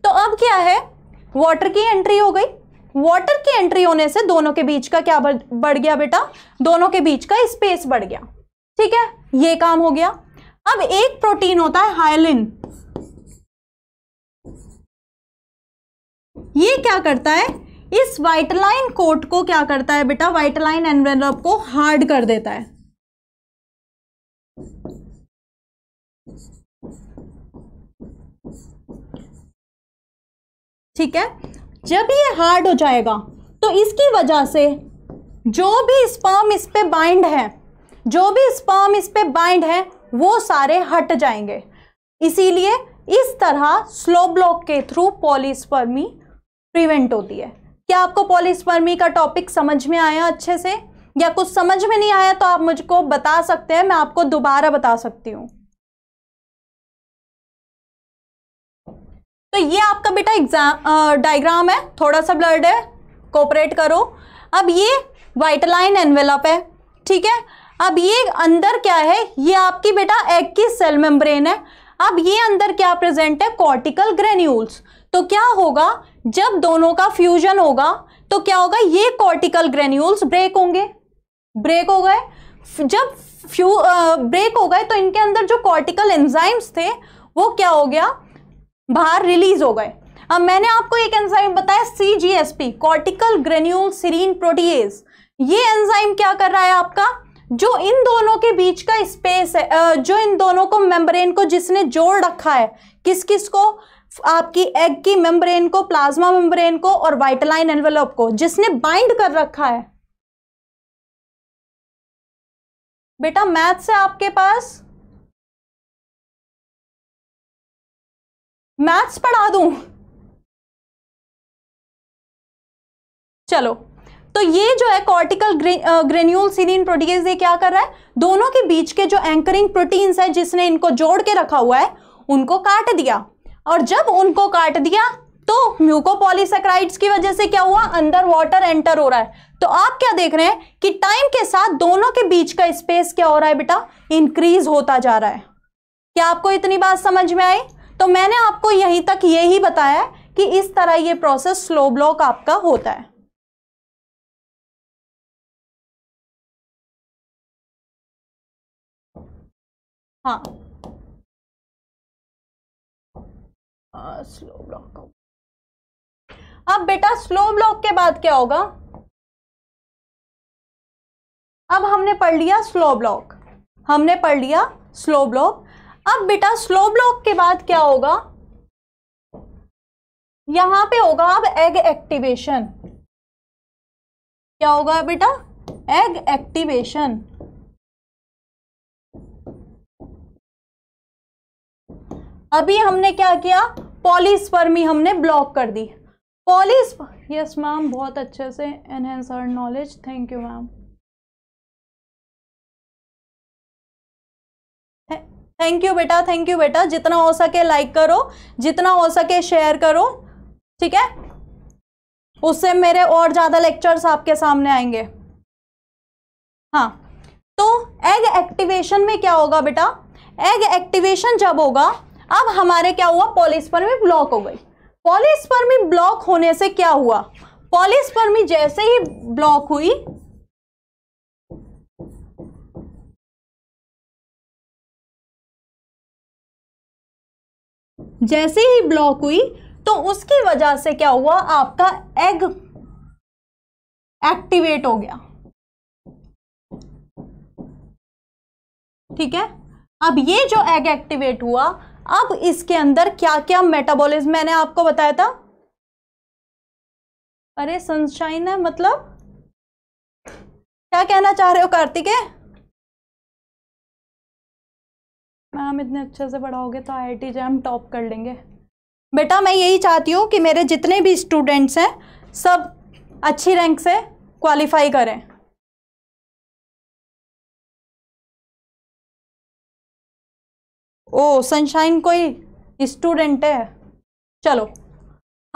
तो अब क्या है वाटर की एंट्री हो गई वाटर की एंट्री होने से दोनों के बीच का क्या बढ़ गया बेटा दोनों के बीच का स्पेस बढ़ गया ठीक है ये काम हो गया अब एक प्रोटीन होता है हाइलिन ये क्या करता है इस वाइटलाइन कोट को क्या करता है बेटा वाइटलाइन एनवेलप को हार्ड कर देता है ठीक है जब ये हार्ड हो जाएगा तो इसकी वजह से जो भी स्पर्म इस पे बाइंड है जो भी स्पर्म इस पे बाइंड है वो सारे हट जाएंगे इसीलिए इस तरह स्लो ब्लॉक के थ्रू पॉलीस्पर्मी प्रिवेंट होती है क्या आपको पॉलीस्पर्मी का टॉपिक समझ में आया अच्छे से या कुछ समझ में नहीं आया तो आप मुझको बता सकते हैं मैं आपको दोबारा बता सकती हूँ तो ये आपका बेटा एग्जाम डायग्राम है थोड़ा सा ब्लड है कोऑपरेट करो अब ये वाइट लाइन एनवेलप है ठीक है अब ये अंदर क्या है ये आपकी बेटा एग की सेल मेम्ब्रेन है अब ये अंदर क्या प्रेजेंट है कॉर्टिकल ग्रेन्यूल्स तो क्या होगा जब दोनों का फ्यूजन होगा तो क्या होगा ये कॉर्टिकल ग्रेन्यूल्स ब्रेक होंगे ब्रेक हो गए जब फ्यू ब्रेक हो गए तो इनके अंदर जो कॉर्टिकल एंजाइम्स थे वो क्या हो गया बाहर रिलीज हो गए अब मैंने आपको एक एंजाइम बताया C G S P cortical granule serine protease ये एंजाइम क्या कर रहा है आपका जो इन दोनों के बीच का स्पेस है जो इन दोनों को मेम्ब्रेन को जिसने जोड़ रखा है किस किस को आपकी एग की मेम्ब्रेन को प्लाज्मा मेम्ब्रेन को और वाइटलाइन एनवेलोप को जिसने बाइंड कर रखा है बेटा मैथ्स है आपके पास मैथ्स पढ़ा दूं चलो तो ये जो है कॉर्टिकल ग्रेन्यूल सीरीन प्रोटीज ये क्या कर रहा है दोनों के बीच के जो एंकरिंग प्रोटीन्स है जिसने इनको जोड़ के रखा हुआ है उनको काट दिया और जब उनको काट दिया तो म्यूकोपॉलीसेक्राइड्स की वजह से क्या हुआ अंदर वाटर एंटर हो रहा है तो आप क्या देख रहे हैं कि टाइम के साथ दोनों के बीच का स्पेस क्या हो रहा है बेटा इंक्रीज होता जा रहा है क्या आपको इतनी बात समझ में आई तो मैंने आपको यहीं तक यही बताया कि इस तरह ये प्रोसेस स्लो ब्लॉक आपका होता है हाँ स्लो हाँ, ब्लॉक अब बेटा स्लो ब्लॉक के बाद क्या होगा अब हमने पढ़ लिया स्लो ब्लॉक हमने पढ़ लिया स्लो ब्लॉक अब बेटा स्लो ब्लॉक के बाद क्या होगा यहां पे होगा अब एग एक्टिवेशन क्या होगा बेटा एग एक्टिवेशन अभी हमने क्या किया पॉलीस्पर्मी हमने ब्लॉक कर दी पॉलिस यस मैम बहुत अच्छे से enhance her knowledge thank you ma'am thank you बेटा थैंक यू बेटा जितना हो सके लाइक करो जितना हो सके शेयर करो ठीक है उससे मेरे और ज़्यादा लेक्चर्स आपके सामने आएंगे हाँ तो एग एक्टिवेशन में क्या होगा बेटा एग एक्टिवेशन जब होगा अब हमारे क्या हुआ पॉलिस्पर्मी ब्लॉक हो गई पॉलिस्पर्मी ब्लॉक होने से क्या हुआ पॉलिस्पर्मी जैसे ही ब्लॉक हुई जैसे ही ब्लॉक हुई तो उसकी वजह से क्या हुआ आपका एग एक्टिवेट हो गया ठीक है अब ये जो एग एक्टिवेट हुआ अब इसके अंदर क्या क्या मेटाबॉलिज्म मैंने आपको बताया था अरे सनशाइन है मतलब क्या कहना चाह रहे हो कार्तिके मैम इतने अच्छे से पढ़ाओगे तो आईआईटी जैम टॉप कर लेंगे बेटा मैं यही चाहती हूँ कि मेरे जितने भी स्टूडेंट्स हैं सब अच्छी रैंक से क्वालिफाई करें ओ सनशाइन कोई स्टूडेंट है चलो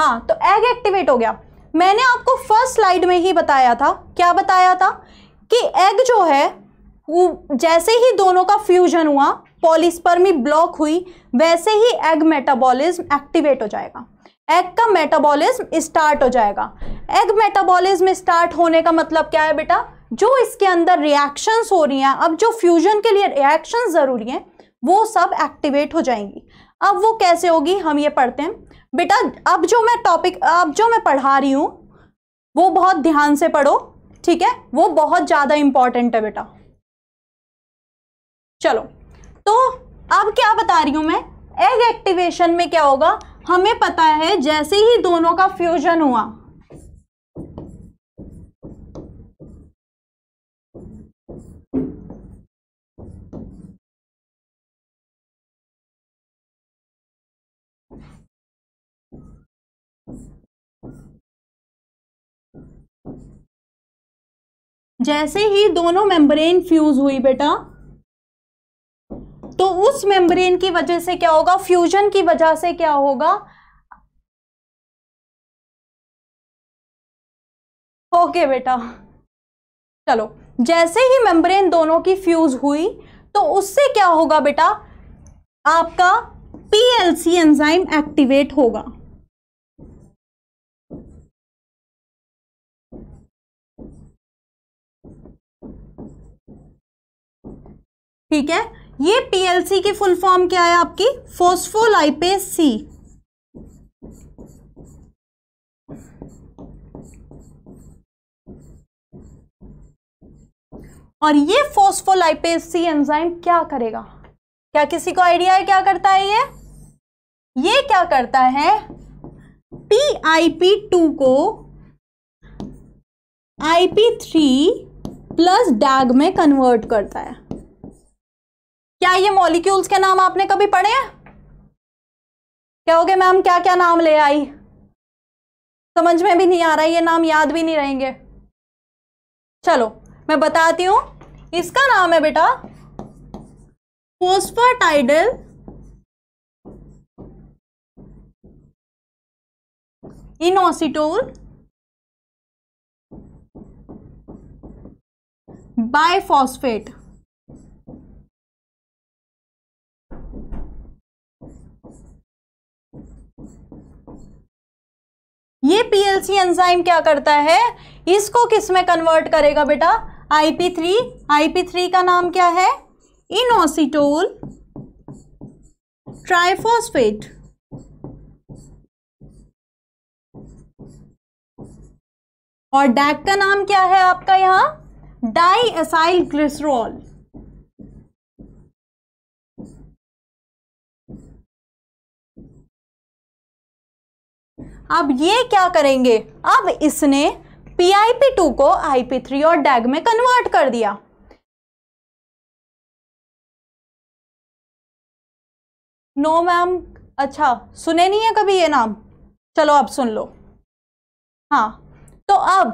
हाँ तो एग एक्टिवेट हो गया मैंने आपको फर्स्ट स्लाइड में ही बताया था क्या बताया था कि एग जो है वो जैसे ही दोनों का फ्यूजन हुआ पॉलिस्पर्मी ब्लॉक हुई वैसे ही एग मेटाबॉलिज्म एक्टिवेट हो जाएगा एग का मेटाबॉलिज्म स्टार्ट हो जाएगा एग मेटाबॉलिज्म स्टार्ट होने का मतलब क्या है बेटा जो इसके अंदर रिएक्शंस हो रही हैं अब जो फ्यूजन के लिए रिएक्शंस ज़रूरी हैं वो सब एक्टिवेट हो जाएंगी अब वो कैसे होगी हम ये पढ़ते हैं बेटा अब जो मैं टॉपिक अब जो मैं पढ़ा रही हूँ वो बहुत ध्यान से पढ़ो ठीक है वो बहुत ज़्यादा इम्पॉर्टेंट है बेटा चलो तो अब क्या बता रही हूँ मैं एग एक्टिवेशन में क्या होगा हमें पता है जैसे ही दोनों का फ्यूजन हुआ जैसे ही दोनों मेम्ब्रेन फ्यूज हुई बेटा तो उस मेम्ब्रेन की वजह से क्या होगा फ्यूजन की वजह से क्या होगा ओके बेटा चलो जैसे ही मेम्ब्रेन दोनों की फ्यूज हुई तो उससे क्या होगा बेटा आपका पीएलसी एंजाइम एक्टिवेट होगा ठीक है ये पीएलसी की फुल फॉर्म क्या है आपकी फोस्फोलाइपेस सी और ये फोस्फोलाइपेस सी एंजाइम क्या करेगा क्या किसी को आइडिया है क्या करता है ये ये क्या करता है पी टू को I P three plus DAG में कन्वर्ट करता है क्या ये मॉलिक्यूल्स के नाम आपने कभी पढ़े हैं कहोगे मैम क्या क्या नाम ले आई समझ में भी नहीं आ रहा ये नाम याद भी नहीं रहेंगे चलो मैं बताती हूं इसका नाम है बेटा फोस्फाटाइडल इनोसिटोल बायफॉस्फेट ये पीएलसी एंजाइम क्या करता है इसको किस में कन्वर्ट करेगा बेटा आईपी थ्री आईपी थ्री का नाम क्या है इनोसिटोल ट्राइफोस्फेट और डैक का नाम क्या है आपका यहां डाई एसाइल ग्लिसरॉल अब ये क्या करेंगे अब इसने पी आई पी टू को आई पी थ्री और डैग में कन्वर्ट कर दिया नो मैम अच्छा सुने नहीं है कभी ये नाम चलो अब सुन लो हाँ तो अब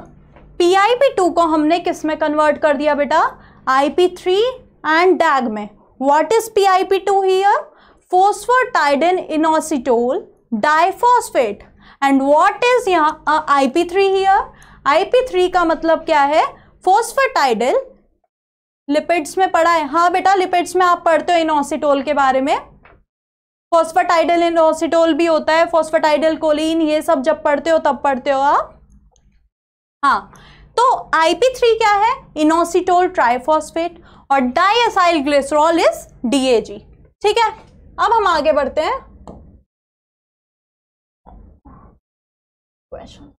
पी आई पी टू को हमने किस में कन्वर्ट कर दिया बेटा I P three and DAG में what is P I P two here phosphatidyl inositol diphosphate and what is यहाँ P three here I P three का मतलब क्या है फोस्फेटाइडल लिपिड्स में पढ़ा है हाँ बेटा लिपिड्स में आप पढ़ते हो इनोसिटोल के बारे में फोस्फेटाइडल इनोसिटोल भी होता है फोस्फेटाइडल कोलिन ये सब जब पढ़ते हो तब पढ़ते हो आप हाँ तो आईपी थ्री क्या है इनोसिटोल ट्राइफॉस्फेट और डाइसाइल ग्लिसरॉल इज डीएजी ठीक है अब हम आगे बढ़ते हैं equation.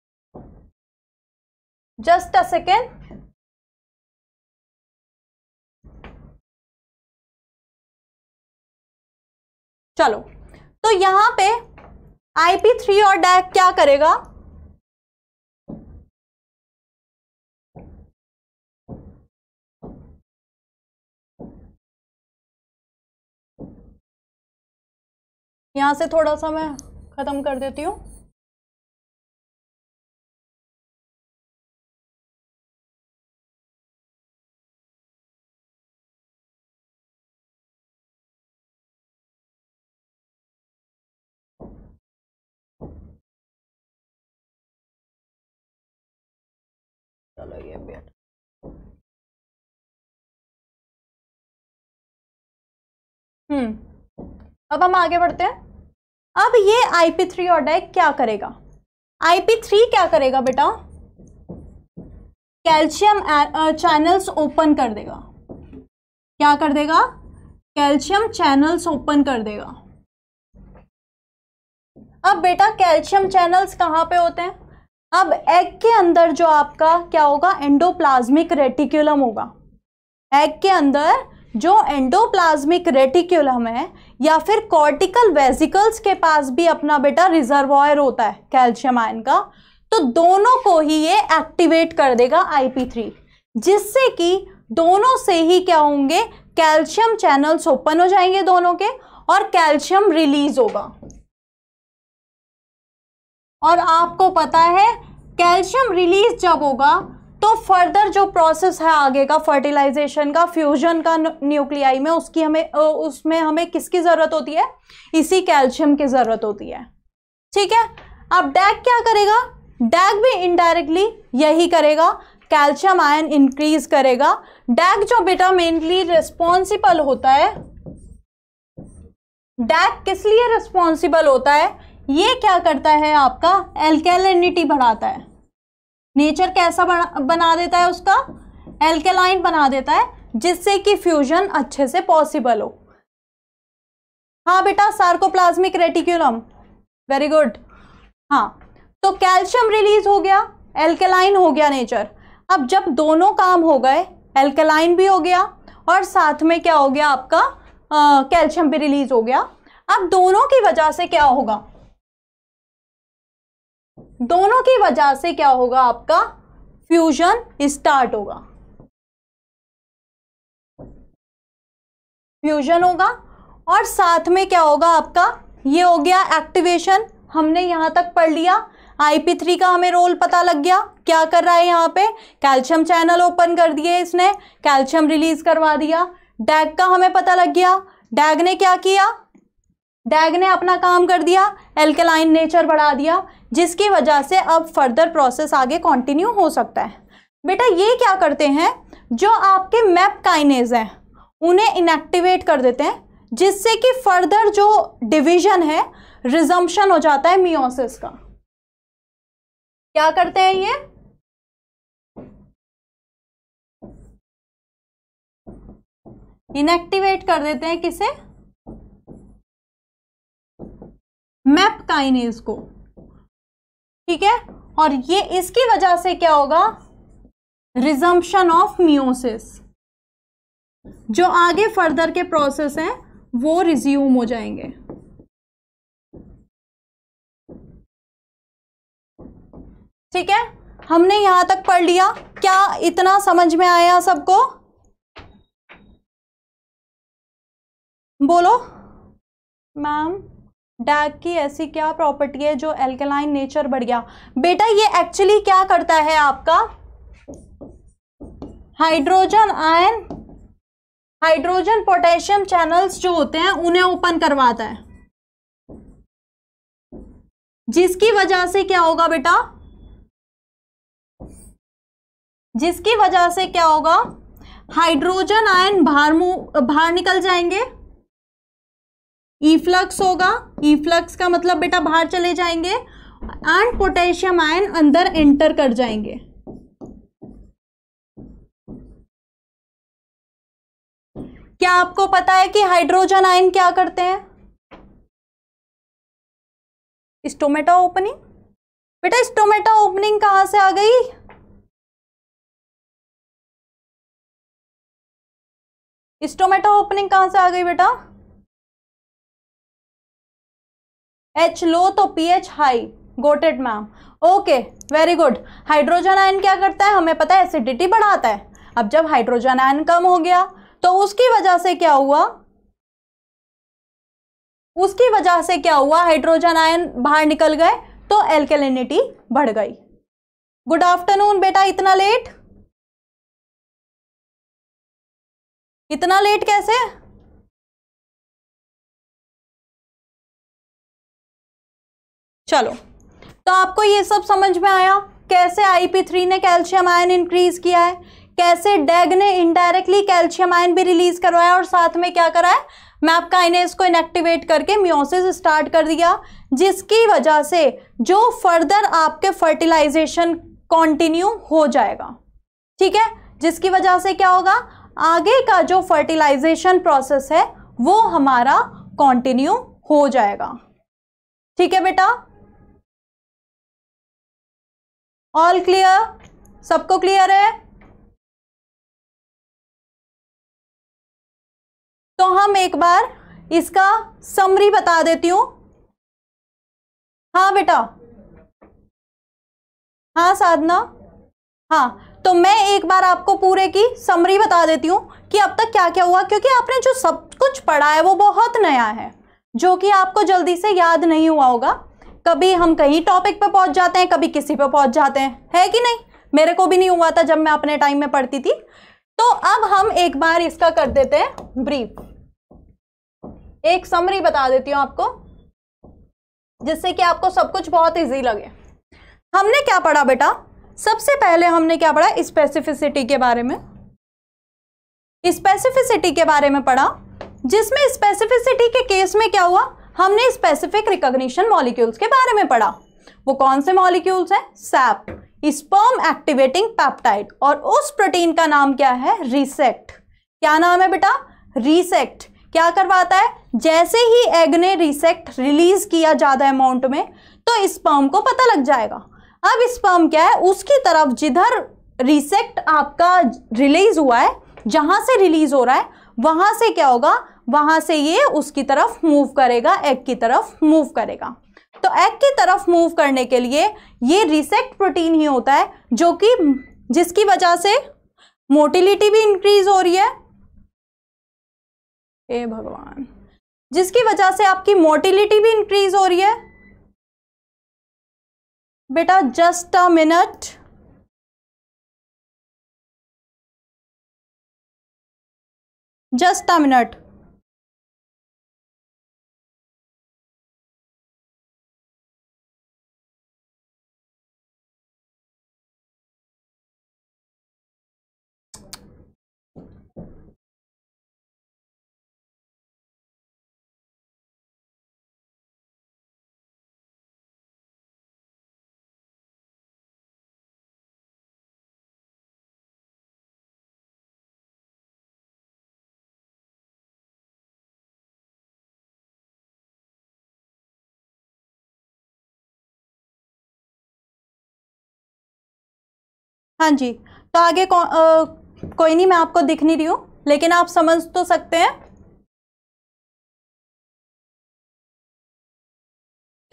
Just a second. चलो तो यहां पे आईपी थ्री और डैक क्या करेगा यहां से थोड़ा सा मैं ख़त्म कर देती हूं हम्म अब हम आगे बढ़ते हैं अब ये आई पी थ्री और डैक क्या करेगा आई पी थ्री क्या करेगा बेटा कैल्शियम चैनल्स ओपन कर देगा क्या कर देगा कैल्शियम चैनल्स ओपन कर देगा अब बेटा कैल्शियम चैनल्स कहाँ पे होते हैं अब एग के अंदर जो आपका क्या होगा एंडोप्लाज्मिक रेटिकुलम होगा एग के अंदर जो एंडोप्लाज्मिक रेटिक्यूलम है या फिर कॉर्टिकल वेजिकल्स के पास भी अपना बेटा रिजर्वायर होता है कैल्शियम आयन का तो दोनों को ही ये एक्टिवेट कर देगा आईपी जिससे कि दोनों से ही क्या होंगे कैल्शियम चैनल्स ओपन हो जाएंगे दोनों के और कैल्शियम रिलीज होगा और आपको पता है कैल्शियम रिलीज जब होगा तो फर्दर जो प्रोसेस है आगे का फर्टिलाइजेशन का फ्यूजन का न्यूक्लियाई में उसकी हमें उसमें हमें किसकी ज़रूरत होती है इसी कैल्शियम की ज़रूरत होती है ठीक है अब डैग क्या करेगा डैग भी इनडायरेक्टली यही करेगा कैल्शियम आयन इंक्रीज करेगा डैग जो बेटा मेनली रिस्पॉन्सिबल होता है डैग किस लिए रिस्पॉन्सिबल होता है ये क्या करता है आपका एल्केलिनिटी बढ़ाता है नेचर कैसा बना देता है उसका एल्केलाइन बना देता है जिससे कि फ्यूजन अच्छे से पॉसिबल हो हाँ बेटा सार्कोप्लाज्मिक रेटिकुलम वेरी गुड हाँ तो कैल्शियम रिलीज हो गया एल्केलाइन हो गया नेचर अब जब दोनों काम हो गए एल्केलाइन भी हो गया और साथ में क्या हो गया आपका कैल्शियम भी रिलीज हो गया अब दोनों की वजह से क्या होगा दोनों की वजह से क्या होगा आपका फ्यूजन स्टार्ट होगा फ्यूजन होगा और साथ में क्या होगा आपका ये हो गया एक्टिवेशन हमने यहां तक पढ़ लिया आईपी थ्री का हमें रोल पता लग गया क्या कर रहा है यहाँ पे कैल्शियम चैनल ओपन कर दिए इसने कैल्शियम रिलीज करवा दिया डैग का हमें पता लग गया डैग ने क्या किया डैग ने अपना काम कर दिया एल्केलाइन नेचर बढ़ा दिया जिसकी वजह से अब फर्दर प्रोसेस आगे कंटिन्यू हो सकता है बेटा ये क्या करते हैं जो आपके मैप काइनेज e हैं उन्हें इनएक्टिवेट कर देते हैं जिससे कि फर्दर जो डिवीजन है रिजम्पशन हो जाता है मियोसिस का क्या करते हैं ये इनएक्टिवेट कर देते हैं किसे मैप काइनेज को ठीक है और ये इसकी वजह से क्या होगा रिजम्पशन ऑफ मियोसिस जो आगे फर्दर के प्रोसेस हैं वो रिज्यूम हो जाएंगे ठीक है हमने यहां तक पढ़ लिया क्या इतना समझ में आया सबको बोलो मैम डैग की ऐसी क्या प्रॉपर्टी है जो एल्कलाइन नेचर बढ़ गया बेटा ये एक्चुअली क्या करता है आपका hydrogen ion hydrogen potassium channels जो होते हैं उन्हें ओपन करवाता है जिसकी वजह से क्या होगा बेटा जिसकी वजह से क्या होगा हाइड्रोजन आयन बाहर बाहर निकल जाएंगे ई e फ्लक्स होगा ईफ्लक्स e का मतलब बेटा बाहर चले जाएंगे एंड पोटेशियम आयन अंदर एंटर कर जाएंगे क्या आपको पता है कि हाइड्रोजन आयन क्या करते हैं स्टोमेटा ओपनिंग बेटा स्टोमेटा ओपनिंग कहां से आ गई स्टोमेटा ओपनिंग कहां से आ गई बेटा एच लो तो P H high got it ma'am okay very good hydrogen ion क्या करता है हमें पता है एसिडिटी बढ़ाता है अब जब हाइड्रोजन आयन कम हो गया तो उसकी वजह से क्या हुआ उसकी वजह से क्या हुआ हाइड्रोजन आयन बाहर निकल गए तो एल्केलिनिटी बढ़ गई गुड आफ्टरनून बेटा इतना लेट इतना लेट कैसे चलो तो आपको ये सब समझ में आया कैसे आई पी थ्री ने कैल्शियम आयन इंक्रीज किया है कैसे डेग e ने इनडायरेक्टली कैल्शियम आयन भी रिलीज करवाया और साथ में क्या करा है मैप काइनेस को इनएक्टिवेट करके म्योसिस स्टार्ट कर दिया जिसकी वजह से जो फर्दर आपके फर्टिलाइजेशन कंटिन्यू हो जाएगा ठीक है जिसकी वजह से क्या होगा आगे का जो फर्टिलाइजेशन प्रोसेस है वो हमारा कॉन्टिन्यू हो जाएगा ठीक है बेटा ऑल क्लियर सबको क्लियर है तो हम एक बार इसका समरी बता देती हूं हाँ बेटा हाँ साधना हाँ तो मैं एक बार आपको पूरे की समरी बता देती हूँ कि अब तक क्या क्या हुआ क्योंकि आपने जो सब कुछ पढ़ा है वो बहुत नया है जो कि आपको जल्दी से याद नहीं हुआ होगा कभी हम कहीं टॉपिक पे पहुंच जाते हैं कभी किसी पे पहुंच जाते हैं है कि नहीं मेरे को भी नहीं हुआ था जब मैं अपने टाइम में पढ़ती थी तो अब हम एक बार इसका कर देते हैं ब्रीफ एक समरी बता देती हूँ आपको जिससे कि आपको सब कुछ बहुत ईजी लगे हमने क्या पढ़ा बेटा सबसे पहले हमने क्या पढ़ा स्पेसिफिसिटी के बारे में स्पेसिफिसिटी के बारे में पढ़ा जिसमें स्पेसिफिसिटी के केस में क्या हुआ हमने स्पेसिफिक रिकॉग्निशन मॉलिक्यूल्स के बारे में पढ़ा वो कौन से मॉलिक्यूल्स हैं सैप स्पर्म एक्टिवेटिंग पैप्टाइड और उस प्रोटीन का नाम क्या है रिसेक्ट क्या नाम है बेटा रिसेक्ट क्या करवाता है जैसे ही एग ने रिसेक्ट रिलीज किया ज़्यादा अमाउंट में तो स्पर्म को पता लग जाएगा अब स्पर्म क्या है उसकी तरफ जिधर रिसेक्ट आपका रिलीज हुआ है जहाँ से रिलीज हो रहा है वहाँ से क्या होगा वहां से ये उसकी तरफ मूव करेगा एग की तरफ मूव करेगा तो एग की तरफ मूव करने के लिए ये रिसेक्ट प्रोटीन ही होता है जो कि जिसकी वजह से मोटिलिटी भी इंक्रीज हो रही है ए भगवान जिसकी वजह से आपकी मोटिलिटी भी इंक्रीज हो रही है बेटा just a minute just a minute हाँ जी तो आगे को, आ, कोई नहीं मैं आपको दिख नहीं रही हूँ लेकिन आप समझ तो सकते हैं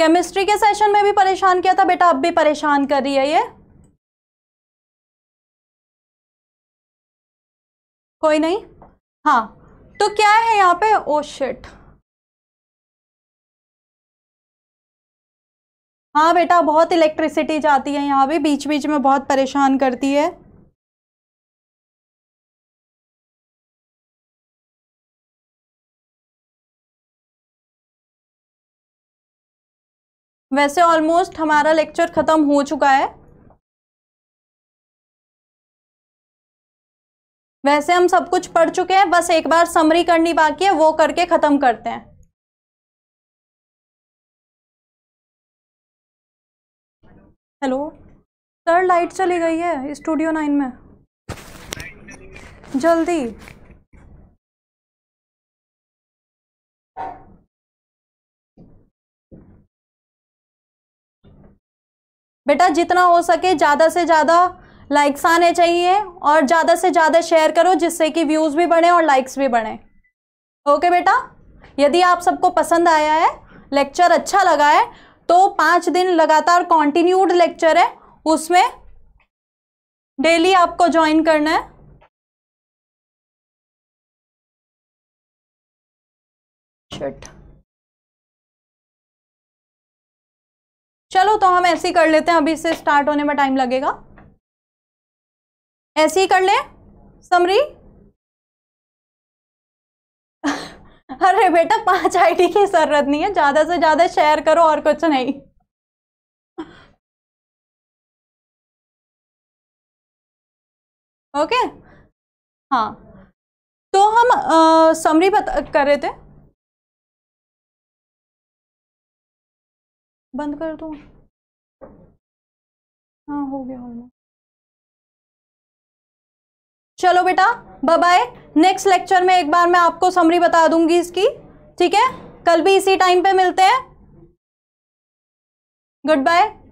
केमिस्ट्री के सेशन में भी परेशान किया था बेटा अब भी परेशान कर रही है ये कोई नहीं हाँ तो क्या है यहाँ पे ओ शिट हाँ बेटा बहुत इलेक्ट्रिसिटी जाती है यहाँ भी बीच बीच में बहुत परेशान करती है वैसे ऑलमोस्ट हमारा लेक्चर ख़त्म हो चुका है वैसे हम सब कुछ पढ़ चुके हैं बस एक बार समरी करनी बाकी है वो करके ख़त्म करते हैं हेलो सर लाइट चली गई है स्टूडियो नाइन में जल्दी बेटा जितना हो सके ज़्यादा से ज़्यादा लाइक्स आने चाहिए और ज़्यादा से ज़्यादा शेयर करो जिससे कि व्यूज़ भी बढ़े और लाइक्स भी बढ़ें ओके बेटा यदि आप सबको पसंद आया है लेक्चर अच्छा लगा है तो पांच दिन लगातार कॉन्टिन्यूड लेक्चर है उसमें डेली आपको ज्वाइन करना है चलो तो हम ऐसे ही कर लेते हैं अभी से स्टार्ट होने में टाइम लगेगा ऐसे ही कर लें समरी अरे बेटा पांच आईडी की जरूरत नहीं है ज्यादा से ज्यादा शेयर करो और कुछ नहीं ओके okay? हाँ तो हम समरी बता कर रहे थे बंद कर दो हाँ हो गया ऑलमोस्ट चलो बेटा बाय नेक्स्ट लेक्चर में एक बार मैं आपको समरी बता दूंगी इसकी ठीक है कल भी इसी टाइम पे मिलते हैं गुड बाय